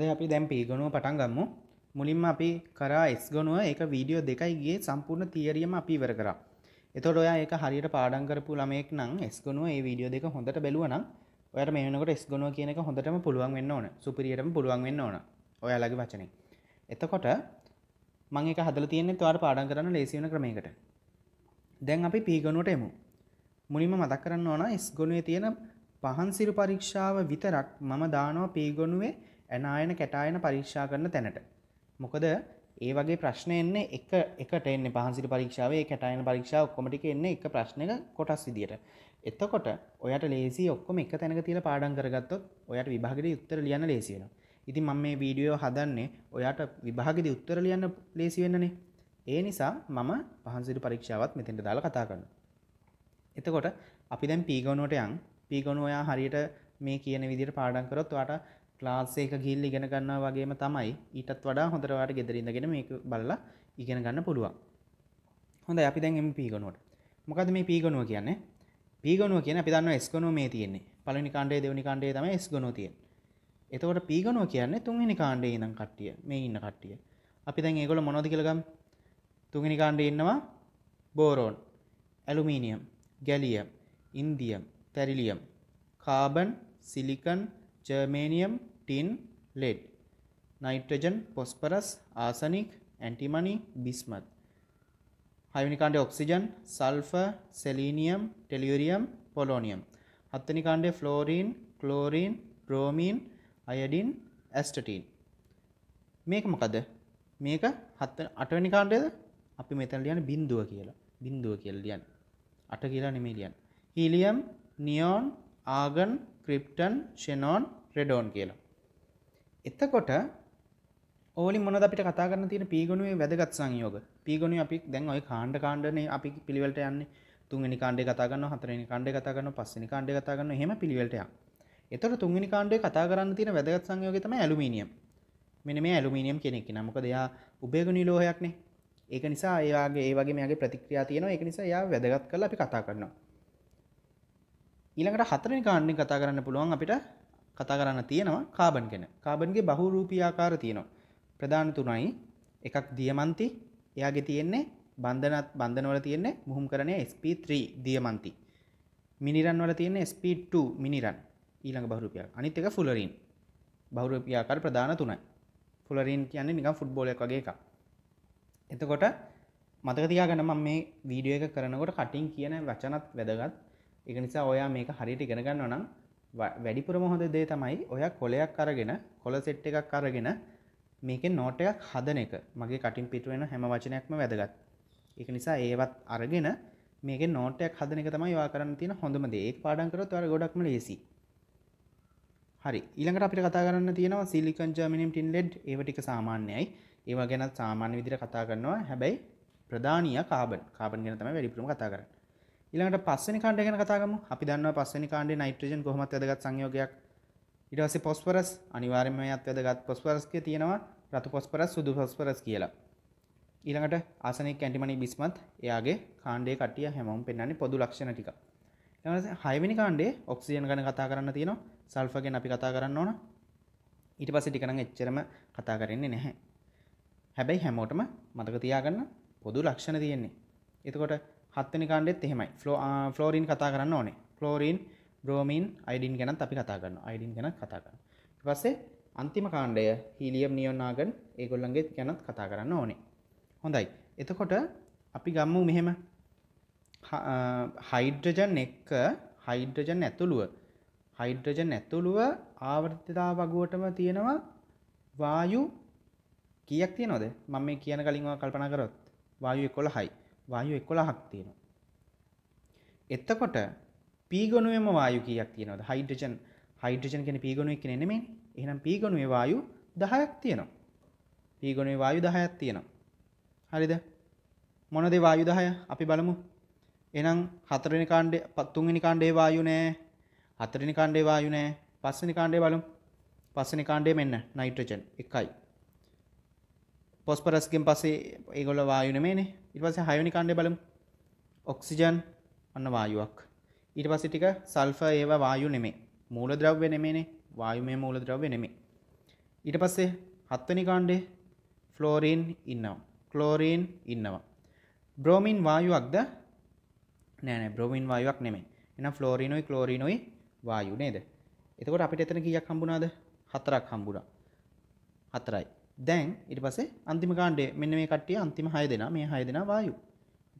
හොඳ අපි දැම් පීගනුව පටන් ගම්මු මුලින්ම අපි කරා එස් ගොනුව එක වීඩියෝ දෙකයිගේ සම්පූර්ණ තියරියම අපි ඉවර කරා එතොට ඔයා ඒක හරියට පාඩම් කරපු ළමයෙක් නම් එස් ගොනුව ඒ වීඩියෝ දෙක හොඳට බැලුවනම් ඔයාට මේ වෙනකොට එස් ගොනුව කියන එක හොඳටම පුළුවන් වෙන්න ඕන සුපිරියටම පුළුවන් වෙන්න ඕන ඔයාලගේ වචනේ එතකොට මං එක හදලා තියෙන්නේ ඔයාට පාඩම් කරන්න ලේසි වෙන ක්‍රමයකට දැන් අපි p ගොනුවට එමු මුලින්ම මතක් කරන්න ඕන එස් ගොනුවේ තියෙන පහන් සිරු පරීක්ෂාව විතරක් මම දානවා p ගොනුවේ ඇනායන කැටායන පරීක්ෂා කරන තැනට. මොකද ඒ වගේ ප්‍රශ්න එන්නේ එක එකට එන්නේ පහන්සිරි පරීක්ෂාවේ කැටායන පරීක්ෂාව ඔක්කොම ටික එන්නේ එක ප්‍රශ්නයක කොටස් විදියට. එතකොට ඔයාට ලේසි ඔක්කොම එක තැනක තියලා පාඩම් කරගත්තොත් ඔයාට විභාගෙදී උත්තර ලියන්න ලේසි වෙනවා. ඉතින් මම මේ වීඩියෝ හදන්නේ ඔයාට විභාගෙදී උත්තර ලියන්න ලේසි වෙන්නනේ. ඒ නිසා මම පහන්සිරි පරීක්ෂාවත් මෙතෙන්ට දාලා කතා කරනවා. එතකොට අපි දැන් පීගොනුවට යන් පීගොනු ඔයා හරියට මේ කියන විදිහට පාඩම් කරොත් ඔයාට ලාසේක ගිල් ඉගෙන ගන්නා වගේම තමයි ඊටත් වඩා හොඳරවාට ගෙදරිඳගෙන මේක බල්ලා ඉගෙන ගන්න පුළුවන් හොඳ අපි දැන් එම පීගනුවට මොකද මේ පීගනුව කියන්නේ පීගනුව කියන අපි දන්න ස්ගනුව මේ තියෙන්නේ පලනි කාණ්ඩේ දෙවනි කාණ්ඩේ තම ස්ගනුව තියෙන්නේ එතකොට පීගනුව කියන්නේ තුන්වෙනි කාණ්ඩේ ඉඳන් කට්ටිය මේ ඉන්න කට්ටිය. අපි දැන් ඒගොල්ල මොනවද කියලා ගමු? තුන්වෙනි කාණ්ඩේ ඉන්නවා boron, aluminium, gallium, indium, thallium, carbon, silicon, germanium, tin, lead, nitrogen, phosphorus, arsenic, antimony, bismuth. හයවෙනි කාණ්ඩේ ඔක්සිජන්, සල්ෆර්, සෙලීනියම්, ටෙලියුරියම්, පොලෝනියම්. හත්වෙනි කාණ්ඩේ ෆ්ලෝරීන්, ක්ලෝරීන්, බ්‍රෝමීන්, අයඩින්, ඇස්ටටින්. මේක මොකද? මේක හත් අටවෙනි කාණ්ඩේද? අපි මෙතන ලියන්නේ බිඳුව කියලා. බිඳුව කියලා ලියන්නේ. අට කියලා නෙමෙයි ලියන්නේ. හීලියම්, නියෝන්, ආගන්, ක්‍රිප්ටන් ෂෙනෝන් රෙඩෝන් කියලා. එතකොට ඕලි මොනද අපිට කතා කරන්න තියෙන පීගුණුවේ වැදගත් සංයෝග පීගුණුව අපි දැන් ඔය කාණ්ඩ කාණ්ඩනේ අපි පිළිවෙලට යන්නේ තුන්වෙනි කාණ්ඩේ කතා කරනවා හතරවෙනි කාණ්ඩේ කතා කරනවා පස්වෙනි කාණ්ඩේ කතා කරනවා එහෙම පිළිවෙලට යනවා. එතකොට තුන්වෙනි කාණ්ඩේ කතා කරන්න තියෙන වැදගත් සංයෝගය තමයි ඇලුමිනියම්. මෙන්න මේ ඇලුමිනියම් කෙනෙක් නා මොකද එයා උපයෝගනී ලෝහයක්නේ. ඒක නිසා ඒ වගේ ඒ වගේ මෙයාගේ ප්‍රතික්‍රියා තියෙනවා. ඒක නිසා එයා වැදගත් කරලා අපි කතා කරනවා. ඊළඟට හතරනි කාණ්ඩෙන් කතා කරන්න පුළුවන් අපිට කතා කරන්න තියෙනවා කාබන් ගැන කාබන්ගේ බහුරූපීආකාර තියෙනවා ප්‍රධාන තුනයි එකක් දියමන්ති එයාගේ තියෙන්නේ බන්ධනත් බන්ධනවල තියෙන්නේ මුහුම් කරණය SP3 දියමන්ති මිනිරන් වල තියෙන SP2 මිනිරන් ඊළඟ බහුරූපයක් අනිත් එක ෆුලරින් බහුරූපීආකාර ප්‍රධාන තුනයි ෆුලරින් කියන්නේ නිකන් ෆුට්බෝල් එකක් වගේ එකක් එතකොට මතක තියාගන්න මම මේ වීඩියෝ එක කරනකොට කටින් කියන වචනත් වැදගත් එක නිසා ඔයා මේක හරියට ඉගෙන ගන්නවා නම් වැඩිපුරම හොඳ දේ තමයි ඔයා කොලයක් අරගෙන කොල සෙට් එකක් අරගෙන මේකෙන් නෝට් එකක් හදන එක. මගේ කටින් පිට වෙන හැම වචනයක්ම වැදගත්. ඒක නිසා ඒවත් අරගෙන මේකෙන් නෝට් එකක් හදන එක තමයි ඔයා කරන්න තියෙන හොඳම දේ. ඒක පාඩම් කරොත් ඔයාලා ගොඩක්ම ලේසි. හරි. ඊළඟට අපිට කතා කරන්න තියෙනවා සිලිකන් ජර්මනියම් ටින් ලෙඩ් ඒව ටික සාමාන්‍යයි. ඒවා ගැනත් සාමාන්‍ය විදිහට කතා කරනවා. හැබැයි ප්‍රධානීය කාබන්. කාබන් ගැන තමයි වැඩිපුරම කතා කරන්නේ. ඊළඟට පස්වෙනි කාණ්ඩය ගැන කතා කරමු. අපි දන්නවා පස්වෙනි කාණ්ඩේ නයිට්‍රජන් කොහොමද වැදගත් සංයෝගයක්. ඊට පස්සේ ෆොස්ෆරස් අනිවාර්යයෙන්ම එයත් වැදගත්. ෆොස්ෆරස්කේ තියෙනවා රතු ෆොස්ෆරස් සුදු ෆොස්ෆරස් කියලා. ඊළඟට ආසනික් ඇන්ටිමනි බිස්මත් එයාගේ කාණ්ඩයේ කට්ටිය හැමෝම පෙන්වන්නේ පොදු ලක්ෂණ ටික. ඊට පස්සේ හයවෙනි කාණ්ඩේ ඔක්සිජන් ගැන කතා කරන්න තියෙනවා. සල්ෆර් ගැන අපි කතා කරන්න ඕන. ඊට පස්සේ ටික නම් එච්චරම කතා කරන්නේ නැහැ. හැබැයි හැමෝටම මතක තියාගන්න පොදු ලක්ෂණ තියෙන්නේ. එතකොට හත්වනි කාණ්ඩෙත් එහෙමයි ෆ්ලෝරීන් කතා කරන්න ඕනේ ෆ්ලෝරීන් බ්‍රෝමීන් අයිඩින් ගැනත් අපි කතා කරන්න අයිඩින් ගැන කතා කරන්න පස්සේ අන්තිම කාණ්ඩය හීලියම් නියෝනාගන් ඒගොල්ලන්ගේ ගැනත් කතා කරන්න ඕනේ හොඳයි එතකොට අපි ගම්මු මෙහෙම හයිඩ්‍රජන් එක්ක හයිඩ්‍රජන් ඇතුළුව හයිඩ්‍රජන් ඇතුළුව ආවර්තිතා වගුවටම තියෙනවා වායු කියක් තියනොද මම මේ කියන කලින්වා කල්පනා කරොත් වායු එකොළ හයි වායු 11ක් තියෙනවා. එතකොට P ගණුවේම වායු කීයක් තියෙනවද? හයිඩ්‍රජන් හයිඩ්‍රජන් කියන්නේ P ගණුවේ කියන්නේ නෙමෙයිනේ. එහෙනම් P ගණුවේ වායු 10ක් තියෙනවා. P ගණුවේ වායු 10ක් තියෙනවා. හරිද? මොනද වායු 10? අපි බලමු. එහෙනම් හතරවෙනි කාණ්ඩේ තුන්වෙනි කාණ්ඩේ වායු නෑ. හතරවෙනි කාණ්ඩේ වායු නෑ. පස්වෙනි කාණ්ඩේ බලමු. පස්වෙනි කාණ්ඩේ මෙන්න නයිට්‍රජන් 1යි. පොස්පරස්ගෙන් පස්සේ ඒගොල්ලෝ වායු නෙමෙයිනේ. ඉට පස හයනි කණ්ඩ බලම් ඔක්සිජන් ඔන්න වායුවක් ඊට පස ටික සල්ෆ ඒවා වායු නෙමේ මූල ද්‍රව්‍ය නෙමේනේ වායුමය මූල ද්‍රව්‍ය නෙමේ ඊට පස්සේ හත්වනි කාණ්ඩේ ෆ්ලෝරීන් ඉන්නවා ක්ලෝරීන් ඉන්නවා බ්‍රෝමින් වායුවක්ද නෑනෑ බ්‍රෝමින් වායුවක් නෙමේ එන ෆ්ලෝරීනොයි ක්ලෝරීනොයි වායු නේද එතකොට අපිට එතන කියක් හම්බුණාද හතරක් හම්බුණා හතරයි දැන් ඉට පසේ අන්තිම කාණ්ඩේ මෙන්න මේ කට්ටිය අන්තිම හය දෙෙන මේ හය දෙෙන වායු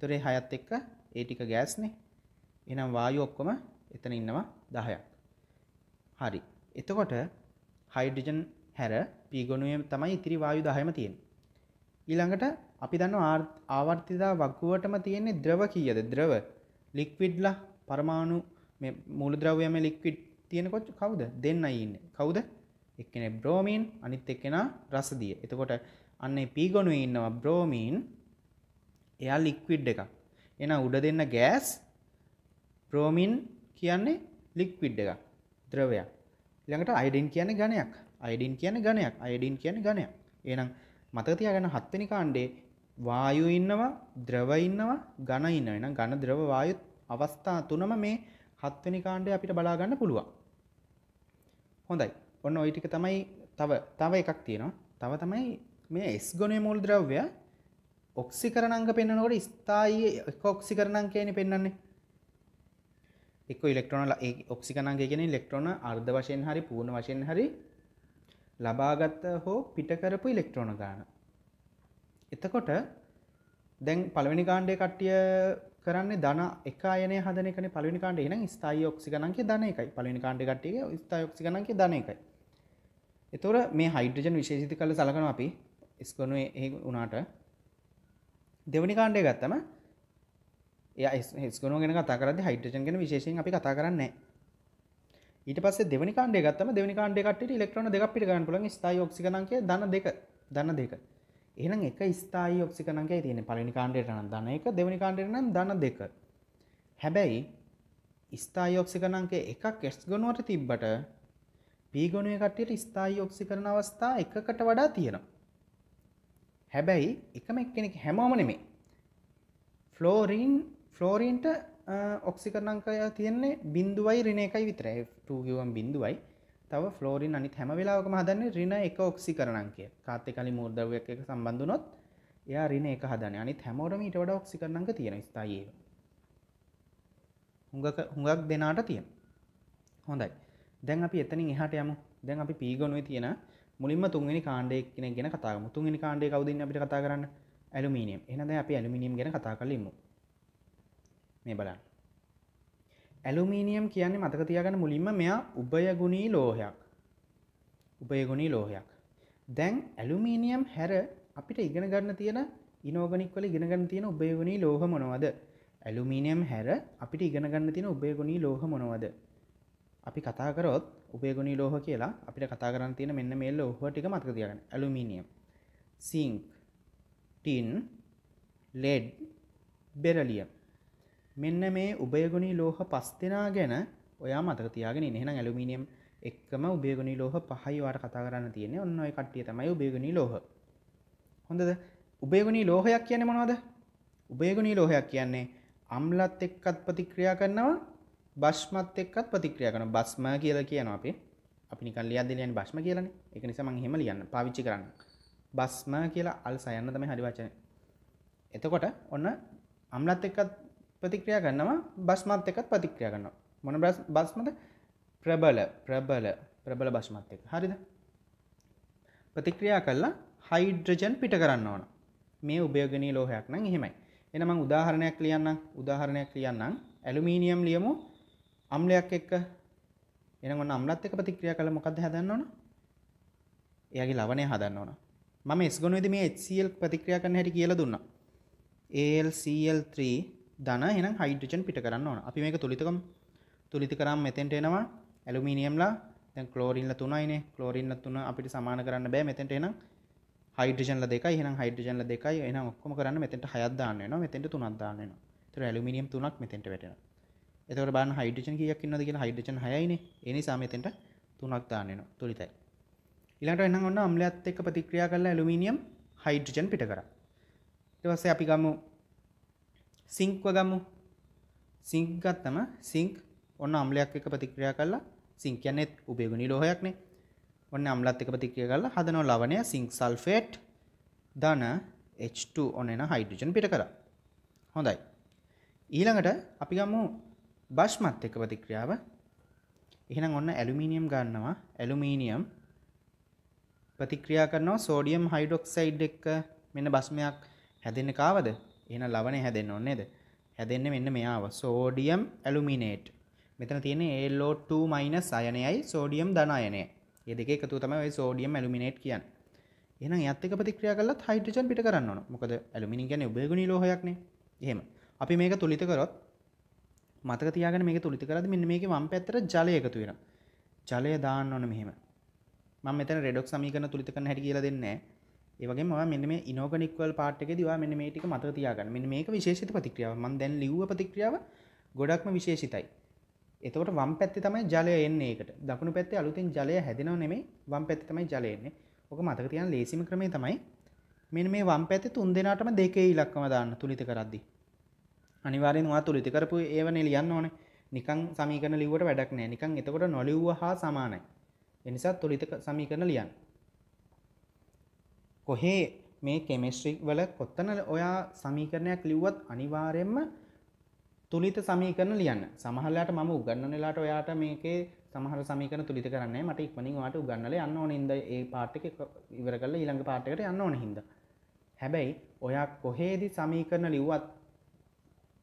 තොරේ හයත් එක්ක ඒටික ගෑස්නේ එනම් වායු ඔක්කොම එතන ඉන්නවා දහයක් හරි එතකොට හයිඩජන් හැර පීගොනුවම තමයි ඉතිරි වායු දහයම තියෙන් ඊළඟට අපි දන්න ආවර්තිතා වක්කුවටම තියෙන්නේ ද්‍රව කියද ද්‍රව ලික්විඩ්ල පරමාණු මූලද්‍රවයම ලික්විඩ් තියෙන කොච් කවුද දෙන්න ඉන්න කවුද එක්කෙනෙ බ්‍රෝමීන් අනිත් එක්කෙන රසදිය එතකොට අන්නේ පීගොනුවේ ඉන්නවා බ්‍රෝමීන් එයා ලික්විඩ් එකක් එන උඩ දෙන්න ගෑස් බ්‍රෝමින් කියන්නේ ලික්විඩ් එකක් ද්‍රවයක් ඊළඟට අයඩින් කියන්නේ ඝනයක් අයඩින් කියන්නේ ඝනයක් අයඩින් කියන්නේ ඝනයක් එහෙනම් මතක තියාගන්න හත්වෙනි කාණ්ඩේ වායු ඉන්නවා ද්‍රව ඉන්නවා ඝන ඉන්නවා එහෙනම් ඝන ද්‍රව වායු අවස්ථා තුනම මේ හත්වෙනි කාණ්ඩේ අපිට බලා ගන්න පුළුවන් හොඳයි ඔන්න ඔයිටික තමයි තව තව එකක් තියෙනවා තව තමයි මේ එස් ගොනේ මුල් ද්‍රව්‍ය ඔක්සි කරනංග පෙන්න්නනකොට ස්ථායි ඔක්සි කරනං කියන පෙන්න්නන්නේ එක් ඉලෙක්ට්‍රෝන ඔක්සි කනන්ගේ කියෙන ඉලෙක්ට්‍රෝන අර්ධ වශයෙන් හරි පූර්ණ වශයෙන් හරි ලබාගත්ත හෝ පිටකරපු ඉලෙක්ට්‍රෝන ගාන එතකොට දැන් පළවෙනි කාණ්ඩය කට්ටිය කරන්නේ දන එක අයන හදනකන පලිනි කාණඩ එන ස්ථායි ඔක්සි ගනන්ගේ දන එකයි පලිනි කාණඩ කට්ටිය ස්ථායි ඔක්සි ගනන්ගේ දන එකයි එතොර මේ හයිඩ්‍රජන් විශේෂිත කල සලකන අපි ස්කනු ඒ වනාට දෙවනි කාණ්ඩය ගත්තම ස්කන ගෙන කතරද හයිටජන් ගෙන විශේෂෙන් අපි කතා කරන්නේ ඊට පස් දෙවනි කාණ්ඩය ගත්තම දෙවනි කාණ්ඩෙකට ඉලෙක්ට්‍රෝන දෙක පිට ගන්න පුළුවන් ස්ථායි ඔක්සිකනංකය දන දෙක දන දෙක එහෙනම් එක ස්ථායි ඔක්සිකනංකය තියෙන පළවෙනි කාණ්ඩයට නම් දන එක දෙවනි කාණ්ඩයට නම් දන දෙක හැබැයි ස්ථායි ඔක්සිකනංකය එකක් එස් ගොනුවට තිබ්බට පීගොනුවේ කට්ටියට ස්ථායි ඔක්සි කරන අවස්ථා එකකට වඩා තියෙනවා. හැබැයි එකම එක්කෙනෙක් හැමෝම නෙමේ. ෆ්ලෝරීන් ෆ්ලෝරීන්ට ඔක්සි කරනංකය තියන්නේ බින්දුවයි රින එකයි විතරයි ටූගවන් බින්දුවයි තව ෆ්ලෝරින් අනිත් හැම වෙලාවකම හදන්නේ රින එක ඔක්සි කරනංකය කාත්තෙ කලි මූර්දවක් එක සම්බඳුනොත් එයා රින එක හදන අනිත් හැමෝටම ඊට වඩා ඔක්සි කරනංක තියෙන ස්ථායේ. හුඟක් දෙනාට තියෙන. හොඳයි. දැන් අපි එතනින් එහාට යමු දැන් අපි පීගොනුවේ තියෙන මුලින්ම තුන්වෙනි කාණ්ඩය කෙනෙක් ගැන කතා කරමු තුන්වෙනි කාණ්ඩය කවුද ඉන්නේ අපිට කතා කරන්න ඇලුමිනියම් එහෙනම් දැන් අපි ඇලුමිනියම් ගැන කතා කරලා ඉමු මේ බලන්න ඇලුමිනියම් කියන්නේ මතක තියාගන්න මුලින්ම මෙයා උභයගුණී ලෝහයක් උභයගුණී ලෝහයක් දැන් ඇලුමිනියම් හැර අපිට ඉගෙන ගන්න තියෙන ඉනෝගනික් වල ඉගෙන ගන්න තියෙන උභයගුණී ලෝහ මොනවද ඇලුමිනියම් හැර අපිට ඉගෙන ගන්න තියෙන උභයගුණී ලෝහ මොනවද අපි කතා කරොත් උපයගුණී ලෝහ කියලා අපිට කතා කරන්න තියෙන මෙන්න මේ ලෝහ ටික මතක තියාගන්න. Aluminium, zinc, tin, lead, beryllium. මෙන්න මේ උපයගුණී ලෝහ පස් දෙනා ගැන ඔයා මතක තියාගෙන ඉන්න. එහෙනම් ඇලුමිනියම් එක්කම උපයගුණී ලෝහ පහයි ඔයාට කතා කරන්න තියෙන්නේ. ඔන්න ඔය කට්ටිය තමයි උපයගුණී ලෝහ. හොඳද? උපයගුණී ලෝහයක් කියන්නේ මොනවද? උපයගුණී ලෝහයක් කියන්නේ අම්ලත් එක්කත් ප්‍රතික්‍රියා කරනවා බස්්මත් එක්කත් ප්‍රතික්‍රිය කරන බස්ම කියල කියන අපි අපි නිකල් ලියද ලියන් බස්්ම කියලන එක නිසා මං හෙම ලියන්න පාවිච්චි කරන්න බස්ම කියලා අල් සයන්න තම හරි වචන එතකොට ඔන්න අම්ලත් එක්කත් ප්‍රතික්‍රියා කරන්නවා බස්මත් එකත් ප්‍රතික්‍රියා කරන්න මොන බස්මද ප්‍රබල ප්‍රබල ප්‍රබල බස්මත් එක හරිද ප්‍රතික්‍රියා කල්ලා හයිඩ්‍රජන් පිට කරන්න ඕන මේ උභයගනී ලෝහයක් නම් එහෙමයි එනමං උදාහරණයක් ලියන්න උදාහරණයක් ලියන්නම් ඇලුමීනියම් ලියමු අම්ලයක් එක්ක එනම් ඔන්න අම්ලත් එක්ක ප්‍රතික්‍රියා කළා මොකද්ද හදන්න ඕන? එයාගේ ලවණය හදන්න ඕන. මම S ගුණයේදී මේ HCl ප්‍රතික්‍රියා කරන හැටි කියලා දුන්නා. AlCl3 ධන එහෙනම් හයිඩ්‍රජන් පිට කරන්න ඕන. අපි මේක තුලිතකම තුලිත කරාම මෙතෙන්ට එනවා ඇලුමිනියම්ලා දැන් ක්ලෝරින්ලා 3යිනේ. ක්ලෝරින්ලා 3 අපිට සමාන කරන්න බෑ මෙතෙන්ට එනම් හයිඩ්‍රජන්ලා 2යි එහෙනම් හයිඩ්‍රජන්ලා 2යි එහෙනම් ඔක්කොම කරන්න මෙතෙන්ට 6ක් දාන්න වෙනවා. මෙතෙන්ට 3ක් දාන්න වෙනවා. ඒතර ඇලුමිනියම් 3ක් මෙතෙන්ට වැටෙනවා. එතකොට බලන්න හයිඩ්‍රජන් කීයක් ඉන්නවද කියලා හයිඩ්‍රජන් 6යිනේ. ඒ නිසා මෙතෙන්ට 3ක් දාන්න වෙනවා. තුලිතයි. ඊළඟට එන්නම් ඔන්න අම්ලයත් එක්ක ප්‍රතික්‍රියා කරලා ඇලුමිනියම් හයිඩ්‍රජන් පිට කරා. ඊට පස්සේ අපි ගමු සිංක්ව ගමු. සිංක් ගත්තම සිංක් ඔන්න අම්ලයක් එක්ක ප්‍රතික්‍රියා කරලා සිංක් කියන්නේ උපයෝගනී ලෝහයක්නේ. ඔන්න අම්ලත් එක්ක ප්‍රතික්‍රියා කරලා හදනවා ලවණය සිංක් සල්ෆේට් ධන H2 ඔන්න එන හයිඩ්‍රජන් පිට කරා. හොඳයි. ඊළඟට අපි ගමු බෂ්මත් එක ප්‍රතික්‍රියාව එහෙනම් ඔන්න ඇලුමිනියම් ගන්නවා ඇලුමිනියම් ප්‍රතික්‍රියා කරනවා සෝඩියම් හයිඩොක්සයිඩ් එක්ක මෙන්න බස්මයක් හැදෙන්න කාවද එහෙනම් ලවණේ හැදෙන්න ඕනේ නේද හැදෙන්නේ මෙන්න මෙයාව සෝඩියම් ඇලුමිනේට් මෙතන තියෙන්නේ LO2- අයනයයි සෝඩියම් ධන අයනය. මේ දෙක එකතු තමයි ඔය සෝඩියම් ඇලුමිනේට් කියන්නේ. එහෙනම් එයත් එක්ක ප්‍රතික්‍රියා කළොත් හයිඩ්‍රජන් පිට කරන්න ඕන. මොකද ඇලුමිනියම් කියන්නේ උභයගුණී ලෝහයක්නේ. එහෙම. අපි මේක තුලිත කරොත් මතක තියාගෙන මේක තුලිත කරද්දි මෙන්න මේකේ වම් පැත්තට ජලය එකතු වෙනවා. ජලය දාන්න ඕන මෙහෙම. මම මෙතන රෙඩොක්ස් සමීකරණ තුලිත කරන්න හැටි කියලා දෙන්නේ ඒ වගේම ඔයා මෙන්න මේ ඉනෝගනික් වල පාට් එකේදී ඔයා මෙන්න මේ ටික මතක තියාගන්න. මෙන්න මේක විශේෂිත ප්‍රතික්‍රියාවක්. මම දැන් ලිව්ව ප්‍රතික්‍රියාව ගොඩක්ම විශේෂිතයි. එතකොට වම් පැත්තේ තමයි ජලය එන්නේ ඒකට. දකුණු පැත්තේ අලුතෙන් ජලය හැදෙනව නෙමෙයි වම් පැත්තේ තමයි ජලය එන්නේ. ඔක මතක තියාගන්න ලේසිම ක්‍රමය තමයි මෙන්න මේ වම් පැත්තේ තුන් දෙනාටම දෙකේ ඉලක්කම දාන්න තුලිත කරද්දී. අනිවාරෙන් වා තුළිති කරපු ඒවන ලියන්න ඕන නිකං සමීකන ලිවට වැඩක් නෑ නිකං එතකොට නොලිව්ව හා සමානයි එනිසා තුළිතක සමීකරන ලියන් කොහේ මේ කෙමෙස්ට්‍රික් වල කොත්තන ඔයා සමීකරණයක් ලිව්වත් අනිවාරයෙන්ම තුළිත සමීකරන ලියන්න සමහල්ලට මම උගන්නනලාට ඔයාට මේකේ සමහර සමීකන තුළිත කරන්න මට ඉක්මනින් වාට උගන්නල යන්න ඕන ඉද ඒ පාට්ටික ඉවර කල ඊළඟ පාටකට යන්න ඕන හිද හැබැයි ඔයා කොහේදි සමීකරන ලිව්වත්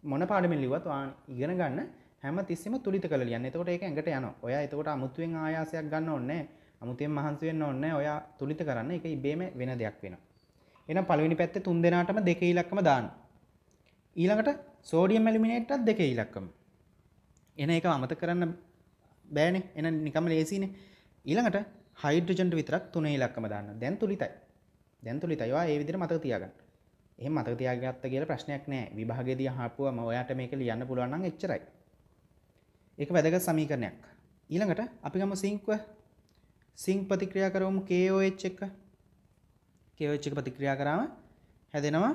මොන පාඩමින් ලිවත් ඉගෙන ගන්න හැම තිස්සෙම තුලිත කරලා ලියන්න. එතකොට ඒක ඇඟට යනවා. ඔයා එතකොට අමුතුවෙන් ආයාසයක් ගන්න ඕනේ අමුතුවෙන් මහන්සි වෙන්න ඕනේ ඔයා තුලිත කරන්න. ඒක ඉබේම වෙන දෙයක් වෙනවා. එහෙනම් පළවෙනි පැත්තේ තුන් දෙනාටම දෙක ඉලක්කම දාන්න. ඊළඟට සෝඩියම් ඇලුමිනේට්ටත් දෙක ඉලක්කම. එන ඒක අමතක කරන්න බෑනේ. එන නිකම්ම ලේසියිනේ. ඊළඟට හයිඩ්‍රජන්ට විතරක් තුනේ ඉලක්කම දාන්න. දැන් තුලිතයි. දැන් තුලිතයි. ඔයා ඒ විදිහට මතක තියාගන්න. එහෙම මතක තියාගත්ත කියලා ප්‍රශ්නයක් නැහැ. විභාගයේදී අහපුවම ඔයාට මේක ලියන්න පුළුවන් නම් එච්චරයි. ඒක වැදගත් සමීකරණයක්. ඊළඟට අපි ගමු සිංක්ව සිංක් ප්‍රතික්‍රියා කරවමු KOH එක. KOH එක ප්‍රතික්‍රියා කරාම හැදෙනවා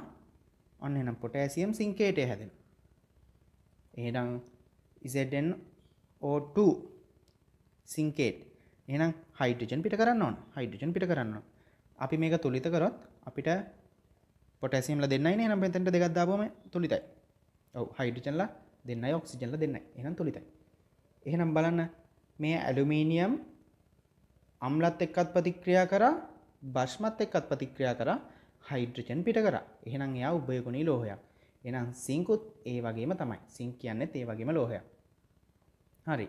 ඔන්න එහෙනම් පොටෑසියම් සිංකේටය හැදෙනවා. එහෙනම් ZnO2 සිංකේට්. එහෙනම් හයිඩ්‍රජන් පිට කරන්න ඕන. හයිඩ්‍රජන් පිට කරන්න ඕන. අපි මේක තුලිත කරොත් අපිට පොටැසිම්ල දෙන්න නම් පෙතට දෙගත් දාබම තුළිතයි ඔව හයිඩිචන්ල දෙන්න ඔක්සිජන්ල දෙන්න එනම් තුළිතයි එහෙනම් බලන්න මේ ඇලුමීනියම් අම්ලත් එක්කත් ප්‍රතික්‍රියා කර බශ්මත් එක්කත් ප්‍රතික්‍රියා කර හයිඩ්‍රජන් පිට කර එහෙනම් එයා උබයගුණී ලෝහයක් එනම් සිංකුත් ඒ වගේම තමයි සිං කියන්න ඒ වගේම ලෝහය හරි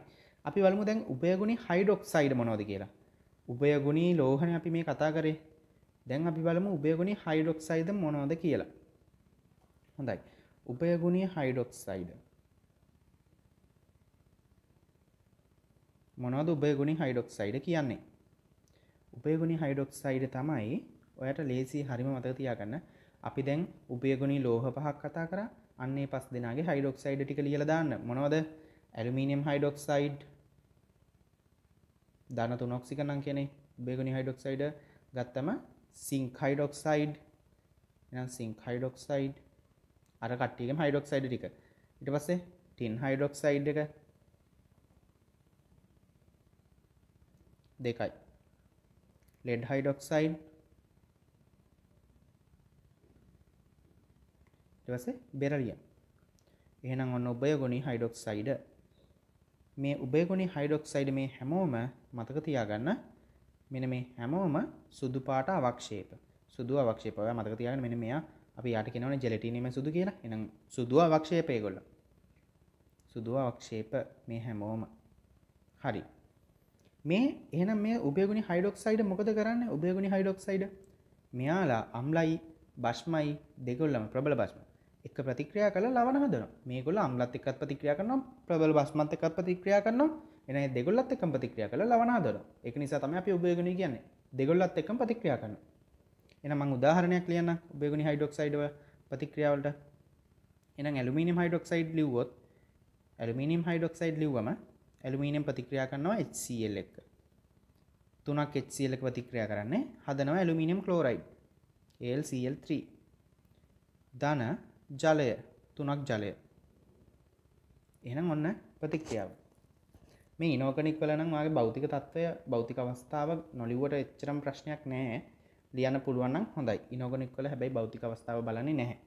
අපි වලමු දැන් උබයගුණි හයිඩොක් සයිඩ මොනෝද කියලා උබයගුණී ලෝහන අපි මේ කතා කරේ දැන් අපි බලමු උභයගුණී හයිඩ්‍රොක්සයිඩ් මොනවද කියලා. හොඳයි. උභයගුණී හයිඩ්‍රොක්සයිඩ් මොනවද උභයගුණී හයිඩ්‍රොක්සයිඩ් කියන්නේ? උපයගුණි හයිඩොක්සයිඩ තමයි ඔයට ලේසි හරිම මතක තියාගන්න අපි දැන් උපයගුණි ලෝහ පහක් කතා කර අන්නේ පස් දෙනාගේ හයිඩොක්සයිඩ ටික ලියල දාන්න මොනවද ඇලුමිනියම් හයිඩොක්සයිඩ් ධන තුනොක්සික නම් කියනේ උපයගුණි හයිඩොක්සයිඩ ගත්තම සිංක් හයිඩොක්සයිඩ් සිංක් හයිඩොක්සයිඩ් අර කට්ටියකම හයිඩොක්සයිඩ් ටික ඉට පස්සේ ටින් හයිඩොක්සයිඩ් එක දෙකයි ලෙඩ් හයිඩොක්සයිඩ් ඉටවසේ බෙරරියම් එහෙනම් ඔන්න ඔබය ගොනි හයිඩොක්සයිඩ මේ උබේ ගොනි හයිඩොක්සයිඩ් මේ හැමෝම මතක තියාගන්න මෙන මේ හැමෝම සුදු පාට අවක්ෂේප සුදු අවක්ෂේප ඔයා මතක තියාගන්න මෙන්න මෙයා අපි යාට කියනවනේ ජෙලටිනියම සුදු කියලා එහෙනම් සුදු අවක්ෂේප ඒගොල්ලෝ සුදු අවක්ෂේප මේ හැමෝම හරි මේ එහෙනම් මේ උභයගුණි හයිඩොක්සයිඩ් මොකද කරන්නේ උභයගුණි හයිඩොක්සයිඩ් මෙයාලා අම්ලයි බෂ්මයි දෙකොල්ලම ප්‍රබල බෂ්ම එක ප්‍රතික්‍රියා කළා ලවණ හදනවා මේගොල්ලෝ අම්ලත් එක්කත් ප්‍රතික්‍රියා කරනවා ප්‍රබල බෂ්මත් එක්කත් ප්‍රතික්‍රියා කරනවා එන දෙගොල්ලත් එකම් ප්‍රතික්‍රියා කළ ලවනාදර එක නිසා තම අපි උබයගනි කියන්නේ දෙගොල්ලත් එකම් ප්‍රතික්‍රියා කරන එන මං උදාහරණයක් ලියන්න උබයගනි හයිඩොක්සයිඩව ප්‍රතික්‍රියාවලට එන ඇලුමිනිම් හයිඩොක්සයිඩ් ලිව්වොත් ඇලුමිනිම් හයිඩොක්සයිඩ් ලිව්වම ඇලුමිනියම් ප්‍රතික්‍රියා කරනවා HCl එක තුනක් HCl එක ප්‍රතික්‍රියා කරන්නේ හදනවා ඇලුමිනියම් ක්ලෝරයිඩ් AlCl3 ධන ජලය තුනක් ජලය එහෙනම් ඔන්න ප්‍රතික්‍රියාව මේ ඉනෝකනික් වලනම් වගේ භෞතික තත්ත්වය භෞතික අවස්ථාව නොලිවට එච්චරම් ප්‍රශ්නයක් නෑ ලියන්න පුළුවන්නම් හොඳයි ඉනෝගනික් වල හැබැයි භෞතික අවස්ථාව බලන්නේ නැහැ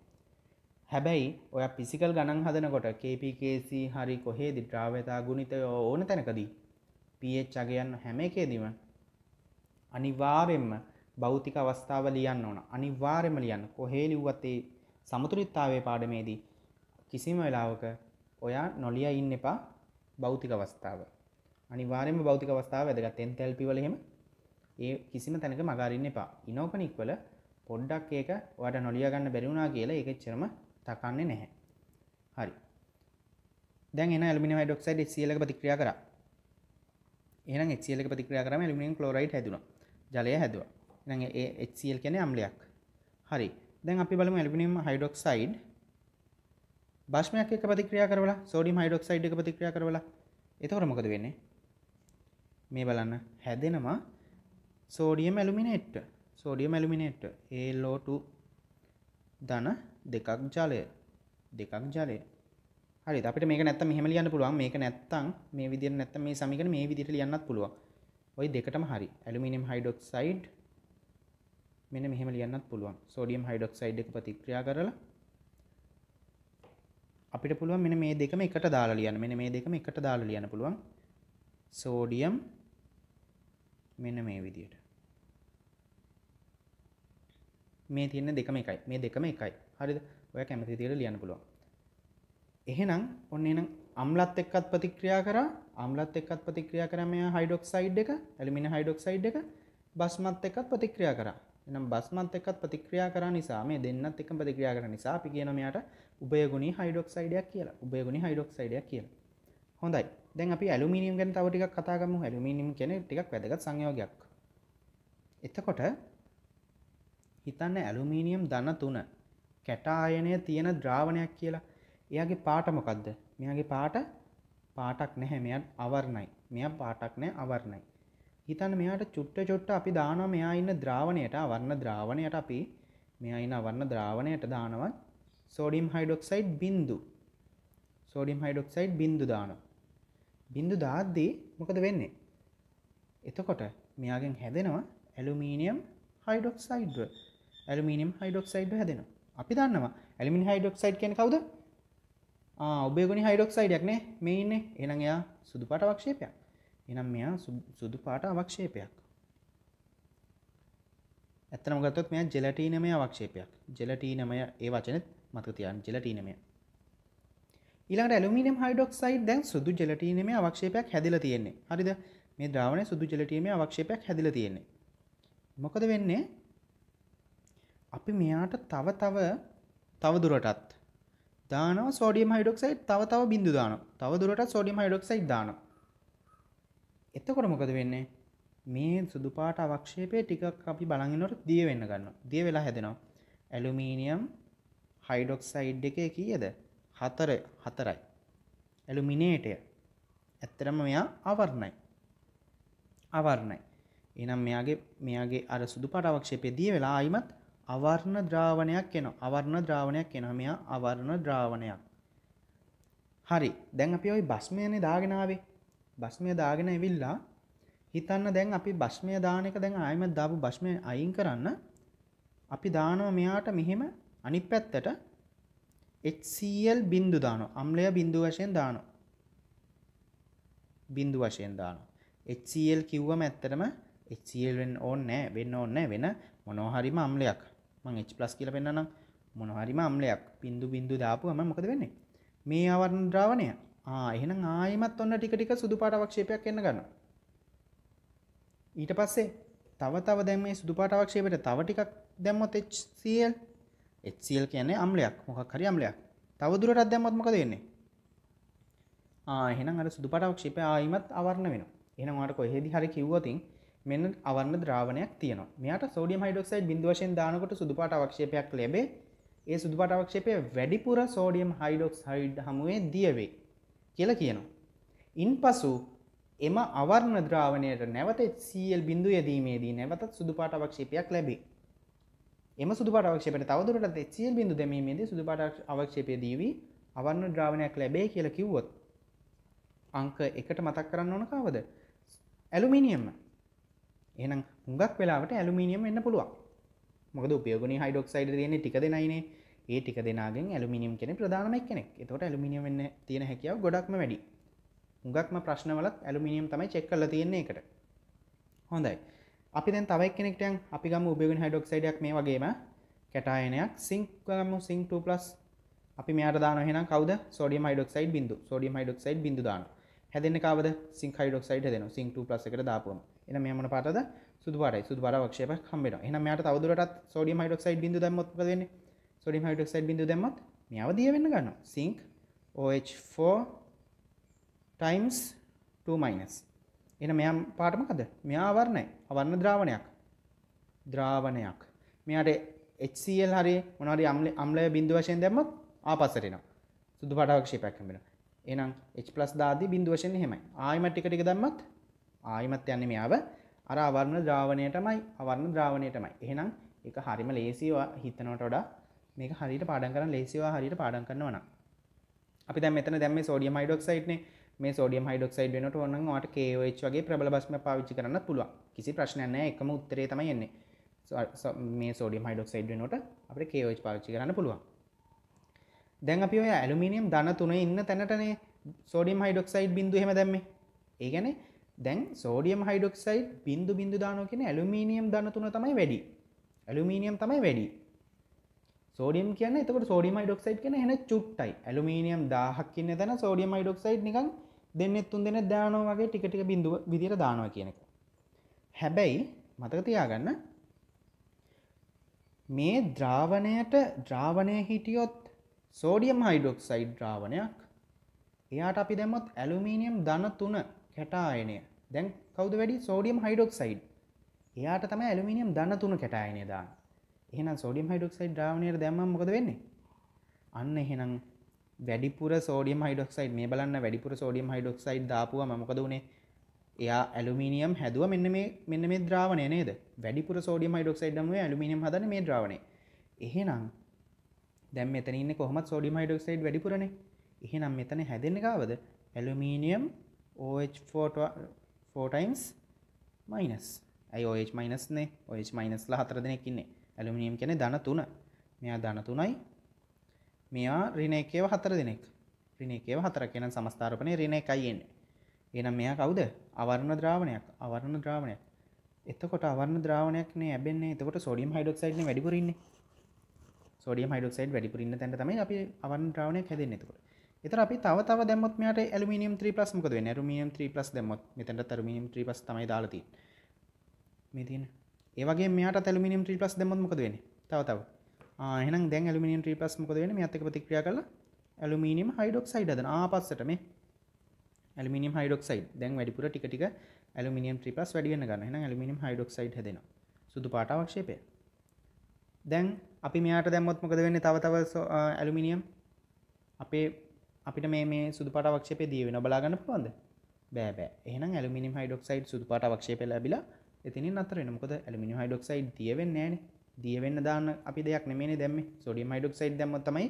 හැබැයි ඔය පිසිකල් ගණන් හදනකොට KPKC හරි කොහේද ද්‍රාවතා ගුණිතය ඕන තැනකදී pH අගයන්න හැම එකේදීම අනිවාර්යෙන්ම භෞතික අවස්ථාව ලියන්න ඕන අනිවාර්යෙන්ම ලියන්න කොහේ ලිව්වත් ඒ සමතුලිතතාවයේ පාඩමේදී කිසිම වෙලාවක ඔයා නොලිය ඉන්න එපා භෞතික අවස්ථාව අනිවාර්යම භෞතික අවස්ථාව වැදගත් එන්තැල්පි වල එහෙම ඒ කිසිම තැනක මගහරින්න එපා ඉනෝපනික් වල පොඩ්ඩක් ඒක ඔයාට නොලියා ගන්න බැරි වුණා කියලා ඒක එච්චරම තකන්නේ නැහැ හරි දැන් එන ඇලුමිනියම් හයිඩ්‍රොක්සයිඩ් HCl එක ප්‍රතික්‍රියා කරා එහෙනම් HCl එක ප්‍රතික්‍රියා කරාම ඇලුමිනියම් ක්ලෝරයිඩ් හැදුණා ජලය හැදුවා එහෙනම් ඒ HCl කියන්නේ අම්ලයක් හරි දැන් අපි බලමු ඇලුමිනියම් හයිඩ්‍රොක්සයිඩ් භාෂ්මයක් එක්ක ප්‍රතික්‍රියා කරවලා සෝඩියම් හයිඩ්‍රොක්සයිඩ් එක ප්‍රතික්‍රියා කරවලා එතකොට මොකද වෙන්නේ මේ බලන්න හැදෙනවා සෝඩියම් ඇලුමිනේට් සෝඩියම් ඇලුමිනේට් ඒලෝටු ධන දෙකක් ජලය දෙකක් ජලය හරි අපිට මේක නැත්තම් මෙහෙම ලියන්න පුළුවන් මේක නැත්තම් මේ විදිහට නැත්තම් මේ සමීකරණ මේ විදිහට ලියන්නත් පුළුවන් ওই දෙකටම හරි ඇලුමිනියම් හයිඩ්‍රොක්සයිඩ් මෙන්න මෙහෙම ලියන්නත් පුළුවන් සෝඩියම් හයිඩ්‍රොක්සයිඩ් එක ප්‍රතික්‍රියා කරලා අපිට පුළුවන් මෙන්න මේ දෙකම එකට දාලා ලියන්න මෙන්න මේ දෙකම එකට දාලා ලියන්න පුළුවන් සෝඩියම් මෙන්න මේ විදියට මේ තියෙන දෙකම එකයි මේ දෙකම එකයි හරිද ඔය කැමති විදියට ලියන්න පුළුවන් එහෙනම් ඔන්න එහෙනම් අම්ලත් එක්කත් ප්‍රතික්‍රියා කරා අම්ලත් එක්කත් ප්‍රතික්‍රියා කරා මේ හයිඩ්‍රොක්සයිඩ් එක ඇලුමින හයිඩ්‍රොක්සයිඩ් එක බස්මත් එක්කත් ප්‍රතික්‍රියා කරා එහෙනම් බස්මත් එක්කත් ප්‍රතික්‍රියා කරා නිසා මේ දෙන්නත් එක්කම ප්‍රතික්‍රියා කරන නිසා අපි කියනවා මෙයාට උභයගුණී හයිඩ්‍රොක්සයිඩයක් කියලා උභයගුණී හයිඩ්‍රොක්සයිඩයක් කියලා හොඳයි දැන් අපි ඇලුමිනියම් ගැන තව ටිකක් කතා කරමු ඇලුමිනියම් කියන්නේ ටිකක් වැදගත් සංයෝගයක්. එතකොට හිතන්න ඇලුමිනියම් ධන 3 කැටායනය තියෙන ද්‍රාවණයක් කියලා. එයාගේ පාට මොකද්ද? මෙයාගේ පාට පාටක් නැහැ. මෙයා අවර්ණයි. මෙයා පාටක් නැහැ අවර්ණයි. හිතන්න මෙයාට චුට්ට චුට්ට අපි දානවා මෙයා ඉන්න ද්‍රාවණයට අවර්ණ ද්‍රාවණයට අපි මෙයා ඉන්න අවර්ණ ද්‍රාවණයට දානවා සෝඩියම් හයිඩොක්සයිඩ් බින්දු. සෝඩියම් හයිඩොක්සයිඩ් බින්දු දානවා. බිඳු දාද්දී මොකද වෙන්නේ. එතකොට මෙයාගෙන් හැදෙනවා ඇලුමීනියම් හයිඩොක්සයිඩ්ව ඇලමිනිම් හයිඩොක්සයිඩ් හැදෙන අපි දන්නවා ඇලිමින් හයිඩොක්සයිඩ් කියන කවුද ඔබේගුණ හයිඩොක්සයිඩයක් නේ මේ ඉන්න එනම් එයා සුදු පාට අවක්ෂේපයක් එනම් මෙයා සුදු පාට අවක්ෂේපයක් ඇත්තනම ගත්තොත් මෙයා ජෙලටීනමය අවක්ෂේපයක් ජෙලටීනමය ඒ වචනෙත් මතක තියන් ජෙලටීනමය ඊළඟට ඇලුමිනියම් හයිඩ්‍රොක්සයිඩ් දැන් සුදු ජෙලටිනියමේ අවක්ෂේපයක් හැදිලා තියෙන්නේ. හරිද? මේ ද්‍රාවණය සුදු ජෙලටිනියමේ අවක්ෂේපයක් හැදිලා තියෙන්නේ. මොකද වෙන්නේ? අපි මෙයාට තව තව තව දුරටත් දානවා සෝඩියම් හයිඩ්‍රොක්සයිඩ් තව තව බිඳු දානවා. තව දුරටත් සෝඩියම් හයිඩ්‍රොක්සයිඩ් දානවා. එතකොට මොකද වෙන්නේ? මේ සුදු පාට අවක්ෂේපය ටිකක් අපි බලන්ගෙනට දිය වෙන්න ගන්නවා. දිය වෙලා හැදෙනවා. ඇලුමිනියම් හයිඩොක්සයිඩ් එකේ කීයද හතර හතරයි ඇලුමිනේටය ඇත්තරම මෙයා අවරණයි අවරණයි එනම් මෙයාගේ මෙයාගේ අර සුදු පටවක්ෂපය දිය වෙලා අයිමත් අවර්ණ ද්‍රාවණයක් එන අවර්ණ ද්‍රාවණයක් එන මෙයා අවර්ණ ද්‍රාවණයක් හරි දැන් අපි ඔයි බස්මයනේ දාගෙනාවේ බස්මය දාගෙන ඇවිල්ලා හිතන්න දැන් අපි බස්මය දානක දැන් ආයමත් දාපු බස්මය අයින් කරන්න අපි දානව මෙයාට මෙහෙම අනිත් පැත්තට HCl බින්දු දානවා. අම්ලය බින්දු වශයෙන් දානවා. බින්දු වශයෙන් දානවා. HCl කිව්වම ඇත්තටම HCl වෙන්න ඕනේ නැහැ. වෙන්න ඕනේ වෙන මොනවා හරිම අම්ලයක්. මම H+ කියලා පෙන්නනනම් මොනවා හරිම අම්ලයක්. බින්දු බින්දු දාපුවම මොකද වෙන්නේ? මේ ආවරණ ද්‍රාවණය. ආ එහෙනම් ආයෙමත් ඔන්න ටික ටික සුදු පාට අවක්ෂේපයක් එන්න ගන්නවා. ඊට පස්සේ තව තව දැන් මේ සුදු පාට අවක්ෂේපයට තව ටිකක් දැම්මොත් HCl HCl කියන්නේ අම්ලයක් මොකක් හරි අම්ලයක්. තවදුරටත් දැම්මොත් මොකද වෙන්නේ? ආ එහෙනම් අර සුදු පාට අවක්ෂේපය ආයිමත් අවර්ණ වෙනවා. එහෙනම් ඔයාලට කොහෙදි හරි කිව්වොතින් මෙන්න අවර්ණ ද්‍රාවණයක් තියෙනවා. මෙයාට සෝඩියම් හයිඩ්‍රොක්සයිඩ් බිඳුව වශයෙන් දානකොට සුදු පාට අවක්ෂේපයක් ලැබේ. ඒ සුදු පාට අවක්ෂේපය වැඩිපුර සෝඩියම් හයිඩ්‍රොක්සයිඩ් හමුවේ දිය වේ කියලා කියනවා. ඉන්පසු එම අවර්ණ ද්‍රාවණයට නැවත HCl බිඳුව යෙදීමේදී නැවතත් සුදු පාට අවක්ෂේපයක් ලැබේ. එම සුදු පාටක්ෂපට තවදුරට එච්චියල් බිඳු දැමීමේදී සුදු පාට අවක්ෂේපයදීවී අවන්න ද්‍රාවණයක් ලැබේ කියල කිව්වොත් අංක එකට මතක් කරන්න ඕන කාවද ඇලුමිනියම් එනම් හුඟක් වෙලාට ඇලුමිනියම් එන්න පුළුවන් මොකද උපයෝගනි හයිඩොක්සයිඩ දයන ටික දෙනයිනේ ඒ ටික දෙනාගෙන් ඇලුමිනියම් කෙන ප්‍රධානමක් කෙනෙක් එතට ඇලුමිනියම් වෙන්න තියෙන හැකියාව ගොඩක්ම වැඩි හුඟක්ම ප්‍රශ්නවලත් ඇලුමිනියම් තමයි චෙක් කල තියෙන්නේ එකට හොඳයි අපි දැන් තවයි කෙනෙක්ටයන් අපි ගම උබෙගන් හයිඩොක්සයිඩක් මේ වගේම කැටායනයක් සිංකගම සිං 2+ අපි මෙයාට දාන එහෙනම් කවුද සෝඩියම් හයිඩොක්සයිඩ් බිඳු සෝඩියම් හයිඩොක්සයිඩ් බිඳු දාන හැදෙන්නේ කවද සිං හයිඩොක්සයිඩ් හැදෙනවා සිං 2+ එකට දාපුවම එහෙනම් මෙයා මොන පාටද සුදු පාටයි සුදු පාට අවක්ෂේපයක් හම්බ වෙනවා එහෙනම් මෙයාට තවදුරටත් සෝඩියම් හයිඩොක්සයිඩ් බිඳු දැම්මොත් මොකද වෙන්නේ සෝඩියම් හයිඩොක්සයිඩ් බිඳු දැම්මොත් මෙයාව දිය වෙන්න ගන්නවා සිං OH4 times 2 minus එන මෙයා පාටමකද මෙයා අවරණයි අවන්න ද්‍රාවණයක් ද්‍රාවණයක් මෙයාට HCl හරි මොනවාරි අම්ල අම්ලය බිඳුව වශයෙන් දැම්මත් ආපස්සට එනවා සුදු පාටවක්ෂේපයක් හම්බෙනවා එහෙනම් H+ දාදී බිඳුව වශයෙන් එහෙමයි ආයිමත් ටික ටික දැම්මත් ආයිමත් යන්නේ මෙයාව අර අවර්ණ ද්‍රාවණයටමයි අවර්ණ ද්‍රාවණයටමයි එහෙනම් ඒක හරිම ලේසිව හිතනවට වඩා මේක හරියට පාඩම් කරන්න ලේසිව හරියට පාඩම් කරනවා නම් අපි දැන් මෙතන දැන් මේ සෝඩියම් හයිඩ්‍රොක්සයිඩ්නේ මේ සෝඩියම් හයිඩොක්සයිඩ් වෙනට ඕන නම් ඔයාලට KOH වගේ ප්‍රබල භස්ම පාවිච්චි කරන්න පුළුවන්. කිසි ප්‍රශ්නයක් නැහැ. එකම උත්තරේ තමයි එන්නේ. මේ සෝඩියම් හයිඩොක්සයිඩ් වෙනකොට අපිට KOH පාවිච්චි කරන්න පුළුවන්. දැන් අපි ඔය ඇලුමිනියම් ධන තුනේ ඉන්න තැනටනේ සෝඩියම් හයිඩොක්සයිඩ් බින්දු එහෙම දැම්මේ. ඒ කියන්නේ දැන් සෝඩියම් හයිඩොක්සයිඩ් බින්දු බින්දු දානවා කියන්නේ ඇලුමිනියම් ධන තුන තමයි වැඩි. ඇලුමිනියම් තමයි වැඩි. සෝඩියම් කියන්නේ එතකොට සෝඩියම් හයිඩොක්සයිඩ් කියන්නේ එහෙන චුට්ටයි. ඇලුමිනියම් 1000ක් ඉන්න තැන සෝඩියම් හයිඩොක්සයිඩ් නිකන් 0.5 දෙන්නෙත් තුන් දෙනෙක් දානවා වගේ ටික ටික බිඳුව විදියට දානවා කියන එක. හැබැයි මතක තියාගන්න මේ ද්‍රාවණයට ද්‍රාවණය හිටියොත් සෝඩියම් හයිඩොක්සයිඩ් ද්‍රාවණයක් එයාට අපි දැම්මොත් ඇලුමිනියම් ධන 3 කැටායනය. දැන් කවුද වැඩි සෝඩියම් හයිඩොක්සයිඩ්. එයාට තමයි ඇලුමිනියම් ධන 3 කැටායනය දාන්නේ. එහෙනම් සෝඩියම් හයිඩොක්සයිඩ් ද්‍රාවණයට දැම්මම මොකද වෙන්නේ? අන්න එහෙනම් වැඩිපුර සෝඩියම් හයිඩොක්සයිඩ් මේ බලන්න වැඩිපුර සෝඩියම් හයිඩොක්සයිඩ් දාපුවා මොකද උනේ එයා ඇලුමිනියම් හැදුව මෙන්න මේ මෙන්න මේ ද්‍රාවණය නේද වැඩිපුර සෝඩියම් හයිඩොක්සයිඩ් නම් ඇලුමිනියම් හදන මේ ද්‍රාවණය එහෙනම් දැන් මෙතන ඉන්නේ කොහොමද සෝඩියම් හයිඩොක්සයිඩ් වැඩිපුරනේ එහෙනම් මෙතන හැදෙන්නේ කාවද ඇලුමිනියම් OH4 times minus අයි OH minus නේ OH minus ලා හතර දෙනෙක් ඉන්නේ ඇලුමිනියම් කියන්නේ ධන 3 මෙයා ධන 3යි මේවා ඍණ එකේව හතර දෙනෙක් ඍණ එකේව හතරක් එහෙනම් සමස්ථාරපණේ ඍණ එකයි එන්නේ එහෙනම් මෙයා කවුද අවර්ණ ද්‍රාවණයක් අවර්ණ ද්‍රාවණයක් එතකොට අවර්ණ ද්‍රාවණයක් නේ ලැබෙන්නේ එතකොට සෝඩියම් හයිඩොක්සයිඩ් නේ වැඩිපුර ඉන්නේ සෝඩියම් හයිඩොක්සයිඩ් වැඩිපුර ඉන්න තැන තමයි අපි අවර්ණ ද්‍රාවණයක් හැදෙන්නේ එතකොට එතකොට අපි තව තව දැම්මොත් මෙයාට ඇලුමිනියම් 3+ මොකද වෙන්නේ ඇලුමිනියම් 3+ දැම්මොත් මෙතනට ඇලුමිනියම් 3+ තමයි දාලා තියෙන්නේ මේ තියෙන ඒ වගේ මෙයාට ඇලුමිනියම් 3+ දැම්මොත් මොකද වෙන්නේ තව තව එන දැ ඇලිමිනිියම් ්‍රීපස් මොකදවෙන මේ අතක ප්‍රතික්‍රියා කල ඇලුමිනියම් හයිඩොක්සයිඩ් දන ආපස්සට මේ ඇලිමිනියම් හයිඩොක්සයිඩ් දැන් වැඩිපුර ටිකටික ඇලිමිනියම් ත්‍රිපස් වැඩියන ගන්න එන ඇලිමිනියම් හයිඩොක්සයිඩ් හැදෙන සුදු පාටාවක්ෂේපය දැන් අපි මෙයාට දැම්මොත් මොකද වෙන්නේ තව තව ඇලුමිනියම් අපේ අපිට මේ මේ සුදු පාටාවක්ෂේපය දී වෙන බලාගන්න පුළුවන්ද බෑ බෑ එහෙනම් ඇලුමිනියම් හයිඩොක්සයිඩ් සුදු පාටාවක්ෂේපය ලැබිලා එතනින් අතර වෙන මොකද ඇලුමිනියම් හයිඩොක්සයිඩ් දිය වෙන්නේ නැහැනේ දියවෙන්න දාන්න අපි දෙයක් නෙමේ දැම සොඩියම් හයිඩොක්සයිඩ් දැම්මොත් තමයි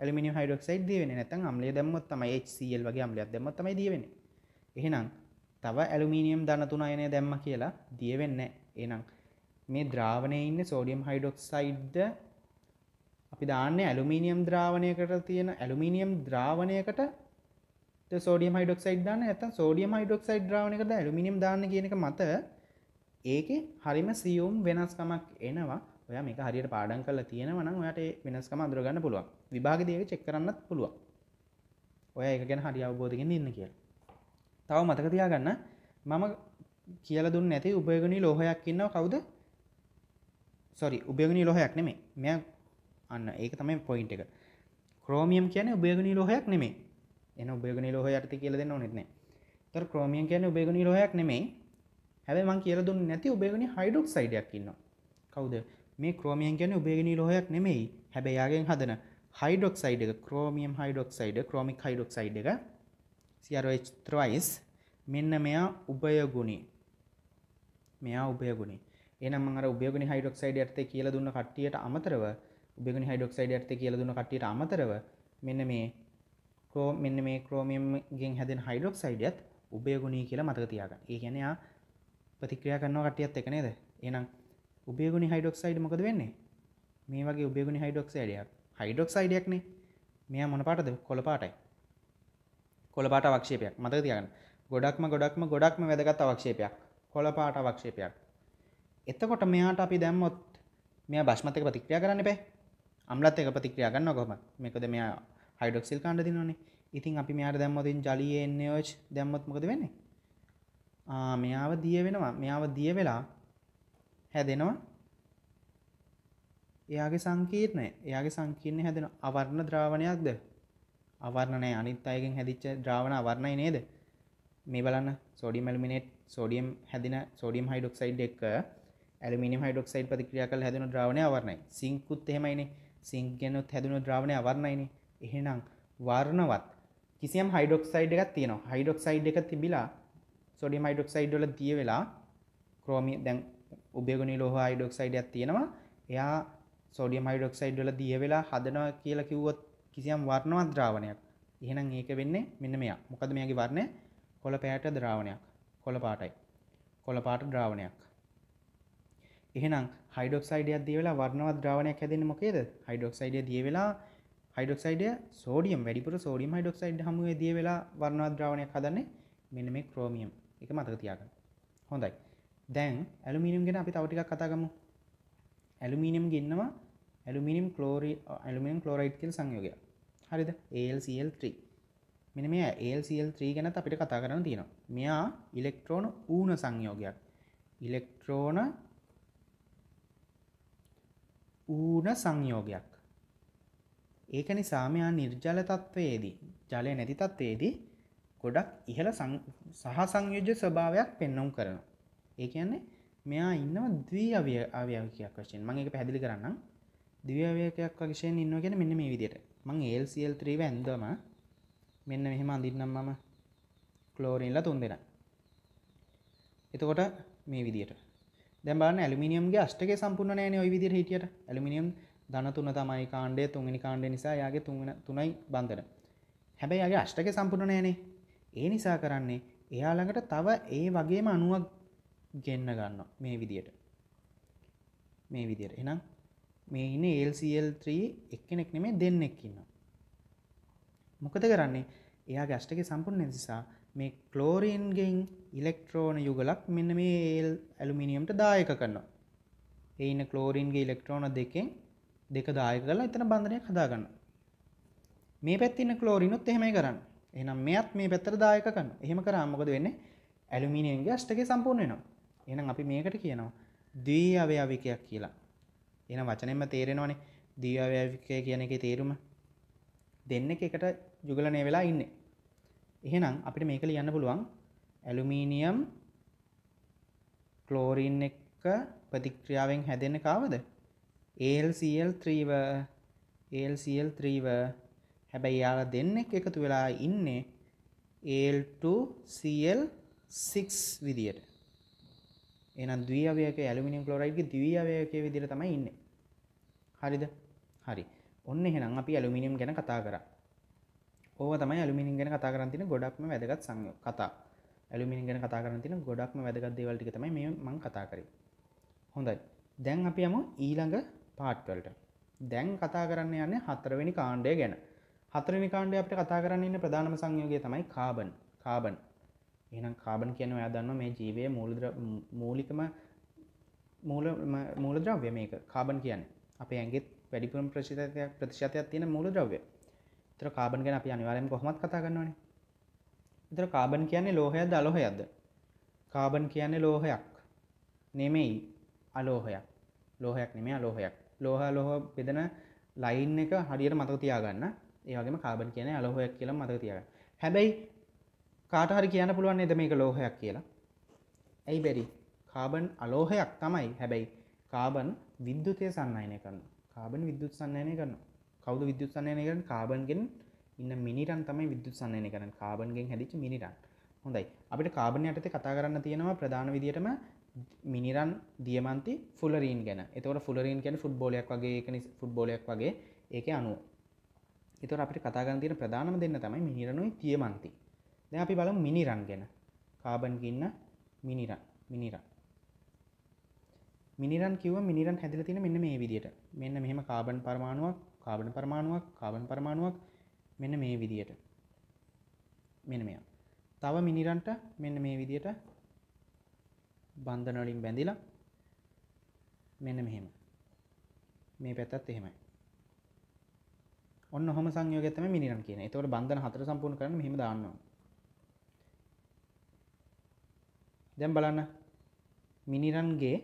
ඇලුමිනියම් හයිඩොක්සයිඩ් දියවෙන්නේ නැත්නම් අම්ලය දැම්මොත් තමයි HCl වගේ අම්ලයක් දැම්මොත් තමයි දියවෙන්නේ එහෙනම් තව ඇලුමිනියම් ධන තුන අයනය දැම්ම කියලා දියවෙන්නේ එහෙනම් මේ ද්‍රාවණයේ ඉන්න සෝඩියම් හයිඩොක්සයිඩ්ද අපි දාන්නේ ඇලුමිනියම් ද්‍රාවණයකට තියෙන ඇලුමිනියම් ද්‍රාවණයකට සෝඩියම් හයිඩොක්සයිඩ් දාන්න නැත්නම් සෝඩියම් හයිඩොක්සයිඩ් ද්‍රාවණයකට ඇලුමිනියම් දාන්න කියන එක මත ඒකේ හරිම සියුම් වෙනස්කමක් එනවා ඔය මේක හරියට පාඩම් කරලා තියෙනවා නම් ඔයාට ඒ වෙනස්කම අඳුරගන්න පුළුවන්. විභාගෙදී ඒක චෙක් කරන්නත් පුළුවන්. ඔයා ඒක ගැන හරි අවබෝධයෙන් ඉන්න කියලා. තව මතක තියාගන්න මම කියලා දුන්නේ නැති උපයෝගනී ලෝහයක් ඉන්නව කවුද? sorry උපයෝගනී ලෝහයක් නෙමෙයි. මෙයා අන්න ඒක තමයි පොයින්ට් එක. ක්‍රෝමියම් කියන්නේ උපයෝගනී ලෝහයක් නෙමෙයි. එහෙනම් උපයෝගනී ලෝහය යටතේ කියලා දෙන්න ඕනෙත් නැහැ. ඒතර ක්‍රෝමියම් කියන්නේ උපයෝගනී ලෝහයක් නෙමෙයි. හැබැයි මම කියලා දුන්නේ නැති උපයෝගනී හයිඩ්‍රොක්සයිඩයක් ඉන්නවා. කවුද? මේ ක්‍රෝමියන් ගැන උබේගනී ලොහයක් නෙමෙයි හැබැයාගෙන් හදන හයිඩොක්සයිඩ් එක ක්‍රෝමියම් හයිඩොක්සයිඩ් ක්‍රෝමික් හයිඩොක්සයිඩ් එක CROH3 මෙන්න මෙයා උභයගුණී මෙයා උභයගුණී එනම් අර උබේගනි හයිඩොක්සයිඩ් යටතේ කියලා දුන්න කට්ටියට අමතරව උබේගනි හයිඩොක්සයිඩ් යටතේ කියලා දුන්න කට්ටියට අමතරව මෙන්න මේ ක්‍රෝ මෙන්න මේ ක්‍රෝමියම් ගෙන් හැදෙන හයිඩොක්සයිඩ්යත් උබේගුණී කියලා මතක තියාගන්න. ඒ කියන්නේ ආ ප්‍රතික්‍රියා කරනවා කට්ටියත් එක නේද? එහෙනම් උබේගුණි හයිඩොක්සයිඩ් මොකද වෙන්නේ මේ වගේ උබේගුණි හයිඩොක්සයිඩයක් හයිඩොක්සයිඩයක්නේ මෙයා මොන පාටද කොළ පාටයි කොළ පාට අවක්ෂේපයක් මතක තියාගන්න ගොඩක්ම ගොඩක්ම ගොඩක්ම වැදගත් අවක්ෂේපයක් කොළ පාට අවක්ෂේපයක් එතකොට මෙයාට අපි දැම්මොත් මෙයා බස්මත් එක ප්‍රතික්‍රියා කරන්න බෑ අම්ලත් එක ප්‍රතික්‍රියා ගන්න කොහොමද මේකද මෙයා හයිඩොක්සිල් කාණ්ඩ දිනවනේ ඉතින් අපි මෙයාට දැම්මොත් ඉතින් ජලීය එන්නේ ඔච් දැම්මොත් මොකද වෙන්නේ ආ මෙයාව දිය වෙනවා මෙයාව දිය වෙලා හැදෙනවා එයාගේ සංකීර්ණය එයාගේ සංකීර්ණය හැදෙන අවර්ණ ද්‍රාවණයක්ද අවර්ණනය අනිත් අයගෙන් හැදිච්ච ද්‍රාවණ අවර්ණයි නේද මේ බලන්න සෝඩියම් ඇලුමිනේට් සෝඩියම් හැදෙන සෝඩියම් හයිඩොක්සයිඩ් එක ඇලුමිනියම් හයිඩොක්සයිඩ් ප්‍රතික්‍රියා කරලා හැදෙන ද්‍රාවණය අවර්ණයි සිංකුත් එහෙමයිනේ සිංක් ගැනොත් හැදෙන ද්‍රාවණය අවර්ණයිනේ එහෙනම් වර්ණවත් කිසියම් හයිඩොක්සයිඩ් එකක් තියෙනවා හයිඩොක්සයිඩ් එක තිබිලා සෝඩියම් හයිඩොක්සයිඩ් වල දිය වෙලා ක්‍රෝමිය දැන් උබයගනි ලෝහ අයිඩොක්සයිඩයක් තියෙනවා එයා සෝඩියම් හයිඩොක්සයිඩ් වල දිය වෙලා හදනවා කියලා කිව්වොත් කිසියම් වර්ණවත් ද්‍රාවණයක් එහෙනම් ඒක වෙන්නේ මෙන්න මෙයා මොකද මෙයාගේ වර්ණය කොළ පැහැට ද්‍රාවණයක් කොළ පාටයි කොළ පාට ද්‍රාවණයක් එහෙනම් හයිඩොක්සයිඩයක් දිය වෙලා වර්ණවත් ද්‍රාවණයක් හැදෙන්නේ මොකේද හයිඩොක්සයිඩය දිය වෙලා හයිඩොක්සයිඩය සෝඩියම් වැඩිපුර සෝඩියම් හයිඩොක්සයිඩ් හමුවේ දිය වෙලා වර්ණවත් ද්‍රාවණයක් හදන්නේ මෙන්න මේ ක්‍රෝමියම් එක මතක තියාගන්න හොඳයි දැන් ඇලුමිනිම් ගෙන අපි තවටික් කතාගමු ඇලුමිනිම් ගන්නවා ඇලුමිනිම් කලෝරි ඇලුමිනිම් කලෝරයිඩ් කල් සංයෝගය හරිද ALCL3 මෙන මේ ALCL3 ගැනත් අපිට කතා කරන්න තියෙනවා මෙයා ඉලෙක්ට්‍රෝන ඌන සංයෝගයක් ඉලෙක්ට්‍රෝන ඌන සංයෝගයක් ඒක නිසා මෙයා නිර්ජල තත්ත්වයේදී ජලය නැති තත්ත්වයේදී ගොඩක් ඉහළ සහ සංයෝජ්‍ය ස්වභාවයක් පෙන්නුම් කරනවා ඒ කියන්නේ මෙයා ඉන්නවා දී අවිය අව්‍යවකයක් වශයෙන් මං එක පැදිලි කරන්න දිව්‍යවයකයක් වශයෙන් ඉන්න ගැන මෙන්න මේ විදියට මං ඒල්ල්3 ඇන්දම මෙන්න මෙහෙම අඳන්නම් මම ක්ලෝරීල්ල තුන් දෙෙන එතකොට මේ විදියට දැබන ඇලිමිනියම්ගේ අෂ්ටක සම්පූර්ණ නෑන ඔයි විදිර හිටියට ඇලිමිනියම් දන තුන තමයි කාණ්ඩේ තුන්ගනි කාණ්ඩ නිසා යාගේ තුන තුනයි බන්ධන හැබැයි යාගේ අෂ්ටක සම්පූර්ණ නෑනේ ඒ නිසා කරන්නේ එයාළඟට තව ඒ වගේම අනුවක් ගෙන්න්න ගන්න මේ විදියට මේ විදියට එනම් මේ ඉන්න LCL3 එක්කෙනෙක් නෙමේ දෙන්නෙක්කින්න මොකද කරන්නේ එයා ගැස්ටක සම්පූර්ණ නිසා මේ කලෝරීන්ගෙන් ඉලෙක්ට්‍රෝන යුගලක් මෙන්න මේ ඒල් ඇලුමිනියම්ට දායක කරනවා එයින්න කලෝරීන්ගේ ඉලෙක්ට්‍රෝන දෙකෙන් දෙක දායක කලා එතන බන්ධනයක් හදාගන්න මේ පැත්තින්න කලෝරිනුත් එහෙමයි කරන්න එනම් මෙයත් මේ පැත්තර දායක කන්න එහෙම කරා මොකද වෙන්නේ ඇලුමිනියන්ගේ අෂ්ටක සම්පූර්ණයනවා එනම් අපි මේකට කියනවා දී අවයාවිකයක් කියලා එන වචනෙන්ම තේරෙනවානේ දී අවයාවිකය කියන එකේ තේරුම දෙන්න එකට යුගලනය වෙලා ඉන්නේ එහෙනම් අපිට මේක ලියන්න පුළුවන් ඇලුමීනියම් ක්ලෝරීන් එක ප්‍රතික්‍රියාවෙන් හැදෙන කාවද ALCl3ව ALCl3ව හැබැයි යාලා දෙන්නෙක් එකතු වෙලා ඉන්නේ AL2Cl6 විදියට එනම් ද්වියවයක ඇලුමිනියම් ක්ලෝරයිඩ්ගේ ද්වියවයකයේ විදිහට තමයි ඉන්නේ. හරිද? හරි. ඔන්න එහෙනම් අපි ඇලුමිනියම් ගැන කතා කරා. ඕවා තමයි ඇලුමිනියම් ගැන කතා කරන් තියෙන ගොඩක්ම වැදගත් සංයෝග කතා. ඇලුමිනියම් ගැන කතා කරන් තියෙන ගොඩක්ම වැදගත් දේවල් ටික තමයි මේ මම කතා කරේ. හොඳයි. දැන් අපි යමු ඊළඟ පාට් වලට. දැන් කතා කරන්න යන්නේ හතරවෙනි කාණ්ඩය ගැන. හතරවෙනි කාණ්ඩය අපිට කතා කරන්න ඉන්න ප්‍රධානම සංයෝගය තමයි කාබන්. කාබන්. එනම් කාබන් කියන ඔයා දන්න මේ ජීවය මූලද්‍ර මූලිකම මූල මූලද්‍රව්‍ය මේක කාබන් කියන්න අප ඇගේ වැඩිපුරම් ප්‍රශිතයක් ප්‍රතිශතයක් තියෙන මූලද්‍රව්‍ය තර කාබන් ගැන අපි අනිවාරයෙන් කොහොමත් කතා ගන්නවනේ ඉතර කාබන් කියන්නේ ලෝහයද අලෝහයක්ද කාබන් කියන්නේ ලෝහයක් නෙමෙයි අලෝහයක් ලෝහයක් නෙමෙයි අලෝහයක් ලෝහ ලෝහ බෙදෙන ලයින් එක හරියට මතක තියාගන්න ඒ වගේම කාබන් කියන්නේ අලෝහයක් කියලා මතක තියාගන්න හැබැයි කාටහරි කියන්න පුළුවන් එද මේක ලෝහයක් කියලා ඇයි බැරි කාබන් අලෝහයක් තමයි හැබැයි කාබන් විද්‍යුතය සන්නයනය කරන කාබන් විද්‍යුත් සන්නයනය කරන කවුද විද්‍යුත් සන්නයනය කරන කාබන්ගෙන් ඉන්න මිනිරන් තමයි විද්‍යුත් සන්නයනය කරන කාබන්ගෙන් හැදිච මිනිරන් හොඳයි අපිට කාබන යටතේ කතා කරන්න තියෙනවා ප්‍රධාන විදියටම මිනිරන් දියමන්ති ෆුලරීන් ගැන එතවට ෆුලරීන් ගැන ෆුට්බෝලයක් වගේ එකනි ෆුට්බෝලයක් වගේ ඒක අනුව එතවට අපිට කතාගන්තින ප්‍රධානම දෙන්න තමයි මිනිරණුයි තියමන්ති දැන් අපි බලමු මිනිරන් ගැන. කාබන් ගින්න මිනිරන් මිනිරන්. මිනිරන් කිව්ව මිනිරන් හැදිලා තියෙන මෙන්න මේ විදියට. මෙන්න මෙහෙම කාබන් පරමාණුවක්, කාබන් පරමාණුවක්, කාබන් පරමාණුවක් මෙන්න මේ විදියට. මෙන්න මෙයා. තව මිනිරන්ට මෙන්න මේ විදියට බන්ධන වලින් බැඳිලා මෙන්න මෙහෙම. මේ පැත්තත් එහෙමයි. ඔන්න හොම සංයෝගය තමයි මිනිරන් කියන්නේ. ඒතකොට බන්ධන හතර සම්පූර්ණ කරන්න මෙහෙම දාන්න ඕනේ. දැම් බලන්න මිනිරන්ගේ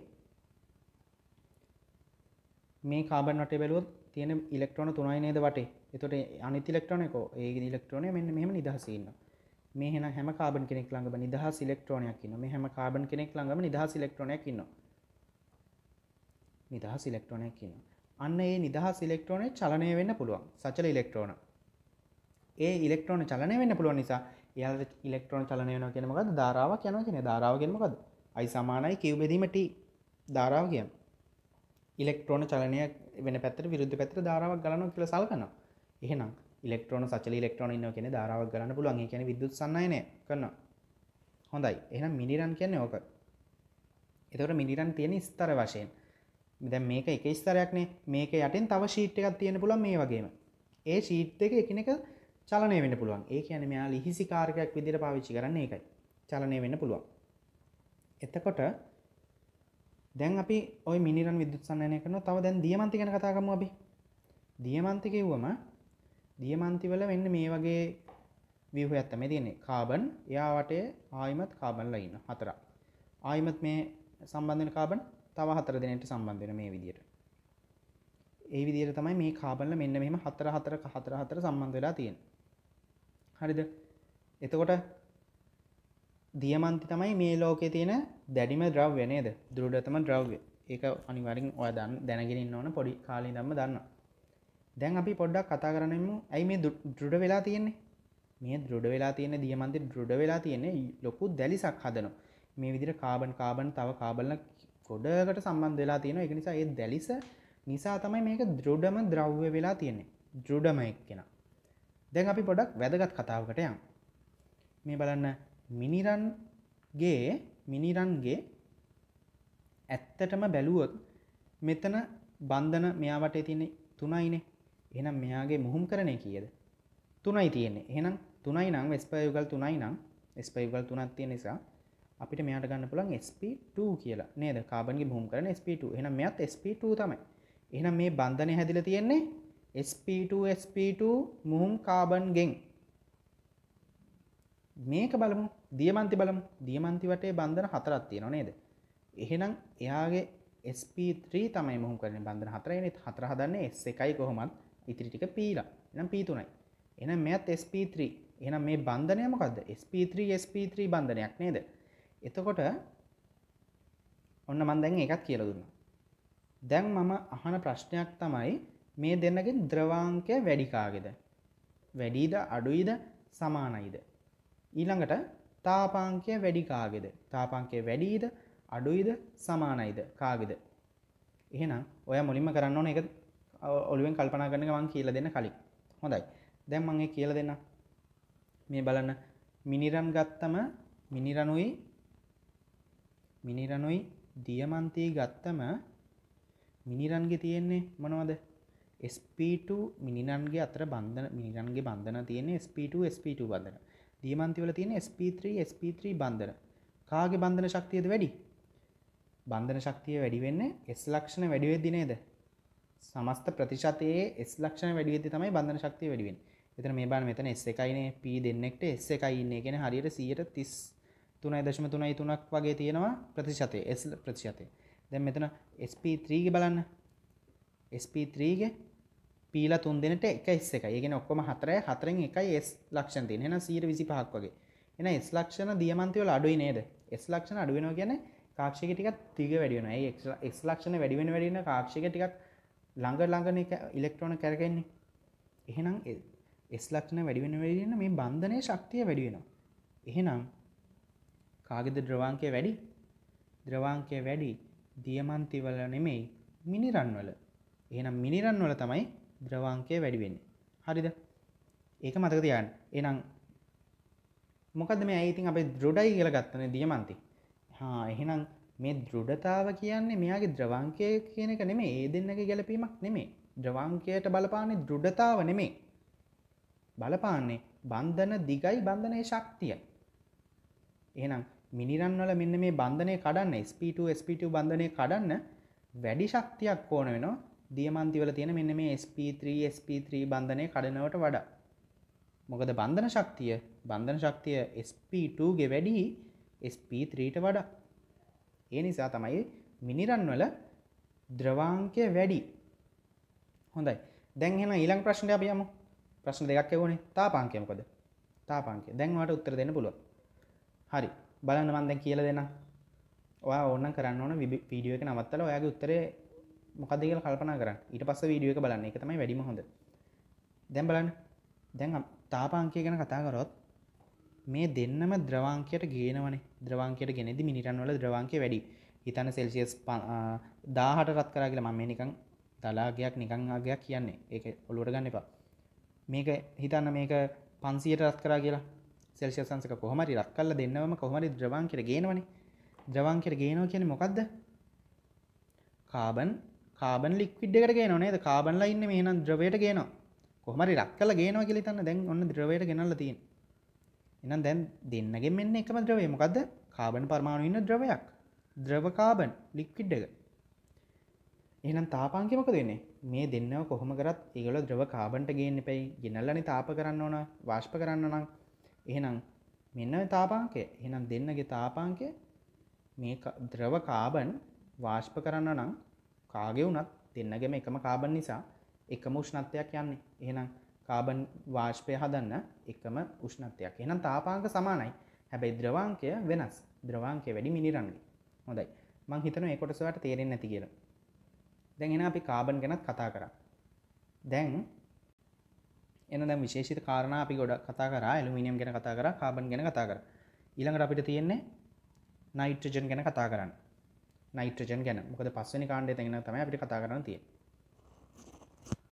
මේ කාබන් වට බැලුවත් තියෙන ඉලෙක්ට්‍රෝන තුනයි නේද වටේ එතොට අනිති ඉලෙක්ට්‍රෝනයකෝ ඒ ඉලෙක්ට්‍රෝනය මෙන්න මෙම නිදහසන්න මේ හෙන හැම කාබන් කෙනෙක් ළඟම නිදහස් ඉලෙක්ට්‍රෝනයක් ඉන්න මේ හැම කාබන් කෙනෙක් ළඟම නිදහස් ඉලෙක්ට්‍රෝනයක් ඉන්න නිදහස් ඉලෙක්ට්‍රෝනයක් ඉන්න අන්න ඒ නිදහස් ඉලෙක්ට්‍රෝනය චලනය වෙන්න පුළුවන් සචල ඉලෙක්ට්‍රෝන ඒ ඉලෙක්ට්‍රෝන චලනය වෙන්න පුළුවන් නිසා එයාල ඉලෙක්ට්‍රෝන් චලනය වෙන කියෙනමකද ධරාවක් යන කියෙන ධරාවගෙන්මකද අයි සමානයි කිව්බෙදීමට ධරාව කියන් ඉලෙක්ට්‍රෝන චලනය වෙන පැතර විරුද්ධ පැතර ධරාවක් ගලන කියල සල්කන එහෙනම් ඉලෙක්ට්‍රෝන සචල ඉලෙක්ට්‍රෝන ඉන්න කියෙන ධරාවක් ගලන්න පුළුවන් කියන විදුත් සන්නයන කරන හොඳයි එහම් මිනිරන් කියන්න ඕක එතවට මිනිරන් තියෙන ස්තර වශයෙන් දැ මේක එක ස්තරයක්නේ මේක යටෙන් තව ශීට් එකක් තියෙන පුළන් මේ වගේම ඒ ශීට් එක එකන එක චලනය වෙන්න පුළුවන් ඒ කියන මෙයා ලිහිසි කාරකයක් විදිර පාවිච්චි කරන්න ඒකයි චලනය වෙන්න පුළුවන් එතකොට දැන් අපි ඔය මිනිරන් විදුත් සන්නය කරන තව දැන් දියමන්ති ගැන කතාකම අපි දියමන්ති කිව්වම දියමන්තිවල වෙන්න මේ වගේ වියහ ඇත්තම තියන්නේ කාබන් එයාවටේ ආයිමත් කාබන්ලා ඉන්න හතර ආයිමත් මේ සම්බන්ධන කාබන් තව හතර දෙනට සම්බන්ධන මේ විදියට ඒ විදියට තමයි මේ කාබන්ල මෙන්න මෙම හතර හතර හතර හතර සම්බන්ධ වෙලා තියෙන හරිද එතකොට දියමන්ති තමයි මේ ලෝකේ තියෙන දැඩිම ද්‍රව්‍ය නේද දුරඩතම ද්‍රව්‍ය ඒක අනිවරින් ඔය දන්න දැනගෙනන්න ඕන පොඩි කාලී දම්ම දන්න දැන් අපි පොඩ්ඩක් කතා කරනමු ඇයි මේ දෘඩ වෙලා තියෙන්නේ මේ දෘඩ වෙලා තියෙන දියමන්ති දෘඩ වෙලා තියෙන්නේ ලොකු දැලිසක් හදන මේ විදිර කාබන් කාබන් තව කාබලන ගොඩකට සම්බන්ධ වෙලා තියෙන එක නිසා ඒ දැලිස නිසා තමයි මේක දෘඩම ද්‍රව්‍ය වෙලා තියෙන්නේ දෘඩම එක් කෙන දැන් අපි පොඩක් වැදගත් කතාවකට යම් මේ බලන්න මිනිරන්ගේ මිනිරන්ගේ ඇත්තටම බැලුවොත් මෙතන බන්ධන මෙයාවට තියෙන තුනයිනේ එහෙනම් මෙයාගේ මුහුම් කරණය කීයද තුනයි තියෙන්නේ එහෙනම් තුනයි නම් ස්පයුගල් තුනයි නම් ස්පයුගල් තුනක් තියෙන නිසා අපිට මෙයාට ගන්න පුළුවන් sp2 කියලා නේද කාබන්ගේ මුහුම් කරන sp2 එහෙනම් මෙයත් sp2 තමයි එහෙනම් මේ බන්ධනය හැදිලා තියෙන්නේ sp2 sp2 මුහුම් කාබන් ගෙන් මේක බලමු දියමන්ති බලමු දියමන්ති වටේ බන්ධන හතරක් තියෙනවා නේද එහෙනම් එයාගේ sp3 තමයි මුහුම් කරන්නේ බන්ධන හතරයි නේද හතර හදන්නේ s1යි කොහොමත් ඉතිරි ටික පීලා එහෙනම් p3යි එහෙනම් මෙයත් sp3 එහෙනම් මේ බන්ධනය මොකද්ද sp3 sp3 බන්ධනයක් නේද එතකොට ඔන්න මම දැන් ඒකත් කියලා දුන්නා දැන් මම අහන ප්‍රශ්නයක් තමයි මේ දෙන්නගෙන් ද්‍රවාංකය වැඩිකාගෙද වැඩීද අඩුයිද සමානයිද ඊළඟට තාපාංකය වැඩිකාගෙද තාපාංකය වැඩීද අඩුයිද සමානයිද කාගෙද එහෙනම් ඔය මුලින්ම කරන්න ඕන එක ඔලුවෙන් කල්පනා කරන එක මම කියලා දෙන්න කලින් හොඳයි දැන් මම ඒක කියලා දෙන්නම් මේ බලන්න මිනිරන් ගත්තම මිනිරණුයි මිනිරණුයි දියමන්තී ගත්තම මිනිරන්ගේ තියෙන්නේ මොනවද SP2 මිනිනන්ගේ අතර බන්ධන මිනිරන්ගේ බන්ධන තියෙන SP2 SP2 බන්ධන දියමන්තිවල තියෙන SP3 SP3 බන්ධන කාගේ බන්ධන ශක්තියද වැඩි බන්ධන ශක්තිය වැඩි වෙන්නේ S ලක්ෂණ වැඩි වෙද්දි නේද සමස්ත ප්‍රතිශතයේ S ලක්ෂණ වැඩි වෙද්දි තමයි බන්ධන ශක්තිය වැඩි වෙන්නේ එතන මේ බලන්න මෙතන S1 නේ P දෙන්නෙක්ට S1 ඉන්නේ කියන්නේ හරියට 133.33ක් වගේ තියෙනවා ප්‍රතිශතය S ප්‍රතිශතය දැන් මෙතන SP3 ගේ බලන්න SP3 ගේ පීල තුන්දෙනට එක එස් එක ගෙන ඔක්කොම හතරය හතරෙන් එකයි එස් ලක්ෂන් තිය එෙන සීර විසි පහක් වගේ එන එස් ලක්ෂණ දියමන්තවල අඩුයි නේද එස් ලක්ෂණ අඩුවෙනෝ ගැන කාක්ෂක ටිකක් තිග වැඩියන එස් ලක්ෂණ වැඩිවෙන වැඩින කාක්ෂක ටිකක් ළඟ ළඟන එක ඉලෙක්ට්‍රෝන කරගන්නේ එහෙනම් එස් ලක්ෂණ වැඩිවෙන වැඩින්න මේ බන්ධනය ශක්තිය වැඩියෙනවා එහෙනම් කාගෙද ද්‍රවාංකය වැඩි ද්‍රවාංකය වැඩි දියමන්තිවල නෙමෙයි මිනිරන්වල එහෙනම් මිනිරන්වල තමයි ද්‍රවංකය වැඩිවෙන්නේ හරිද ඒක මතක තියන්න එනම් මොකද මේ ඇයිතින් අපේ දෘඩයි කියල ගත්තන දියමන්ති හා එහෙනම් මේ දෘඩතාව කියන්නේ මෙයාගේ ද්‍රවංකය කියන එක නෙමේ ඒ දෙන්නගේ ගැලපීමක් නෙමේ ද්‍රවංකයට බලපාන්නේ දෘඩතාව නෙමේ බලපාන්නේ බන්ධන දිගයි බන්ධනය ශක්තිය එහෙනම් මිනිරන්වල මෙන්න මේ බන්ධනය කඩන්න SP2 SP2 බන්ධනය කඩන්න වැඩි ශක්තියක් ඕන වෙනවා දියමන්තිවල තියෙන මෙන්න මේ SP3 SP3 බන්ධනය කඩනවට වඩා මොකද බන්ධන ශක්තිය බන්ධන ශක්තිය SP2 ගේ වැඩි SP3ට වඩා ඒ නිසා තමයි මිනිරන්වල ද්‍රවාංකය වැඩි හොඳයි දැන් එහෙනම් ඊළඟ ප්‍රශ්නයට අපි යමු ප්‍රශ්න දෙකක් ඇහුවනේ තාපාංකය මොකද තාපාංකය දැන් ඔයාලට උත්තර දෙන්න පුළුවන් හරි බලන්න මම දැන් කියලා දෙන්නම් ඔයා ඕනම් කරන්න ඕන වීඩියෝ එක නවත්තලා ඔයාගේ උත්තරේ මොකදගල් කල්පනා කරන්න ඊට පස්ස වීඩියුව එක බලන්න එක තමයි වැඩිම හොඳ දැම් බලන්න දැන් තාපාංකය ගැන කතාකරොත් මේ දෙන්නම ද්‍රවාංකයට ගේනවන ද්‍රවාංකයට ගෙනෙදි මිනිටන්වල ද්‍රවාංකය වැඩි හිතන සෙල්සිියස් දාහට රත් කරාගල මම නිකං තලාගයක් නිකං ආගයක් කියන්නේ ඒක ඔලුවට ගන්න එපා මේක හිතන්න මේක පන්සියට රත් කරා කියලා සෙල්සිය සංසක කොහමරි රත් කල්ල දෙන්නවම කොහමරි ද්‍රවාංකයට ගේනවනේ ද්‍රවාංකයට ගේනෝ කියන මොකක්ද කාබන් කාබන් ලික්විඩ් එකට ගේන නේද කාබන්ලා ඉන්න මේ නම් ද්‍රවයට ගේනවා කොහමරි රක් කරලා ගේනවා කියලා හිතන්න දැන් ඔන්න ද්‍රවයට ගෙනල්ලා තියෙන. එහෙනම් දැන් දෙන්නගෙන් මෙන්න එකම ද්‍රවය මොකද්ද? කාබන් පරමාණු ඉන්න ද්‍රවයක්. ද්‍රව කාබන් ලික්විඩ් එක. එහෙනම් තාපාංකය මොකද වෙන්නේ? මේ දෙන්නව කොහොම කරත් ඒගොල්ලෝ ද්‍රව කාබන්ට ගේන්න එපයි. ගෙනල්ලානේ තාප කරන්න ඕන, වාෂ්ප කරන්න නම්. එහෙනම් මෙන්න තාපාංකය. එහෙනම් දෙන්නගේ තාපාංකය මේ ද්‍රව කාබන් වාෂ්ප කරන්න නම් කාගේ වුණත් දෙන්නගම එකම කාබන් නිසා එකම උෂ්ණත්වයක් යන්නේ එහෙනම් කාබන් වාශ්පය හදන්න එකම උෂ්ණත්වයක් එහෙනම් තාපාංක සමානයි හැබැයි ද්‍රවාංකය වෙනස් ද්‍රවාංකය වැඩි මිනිරන්නේ හොඳයි මං හිතනවා ඒ කොටසට තේරෙන්නේ නැති කියලා දැන් එහෙනම් අපි කාබන් ගැනත් කතා කරා දැන් එන දැන් විශේෂිත කාරණා අපි ගොඩක් කතා කරා ඇලුමිනියම් ගැන කතා කරා කාබන් ගැන කතා කරා ඊළඟට අපිට තියෙන්නේ නයිට්‍රජන් ගැන කතා කරන්න නයිට්‍රජන් ගැන මොකද පස්සනි කාණ්ඩය තැගෙන තම අපිට කතා කරන තියෙන්නේ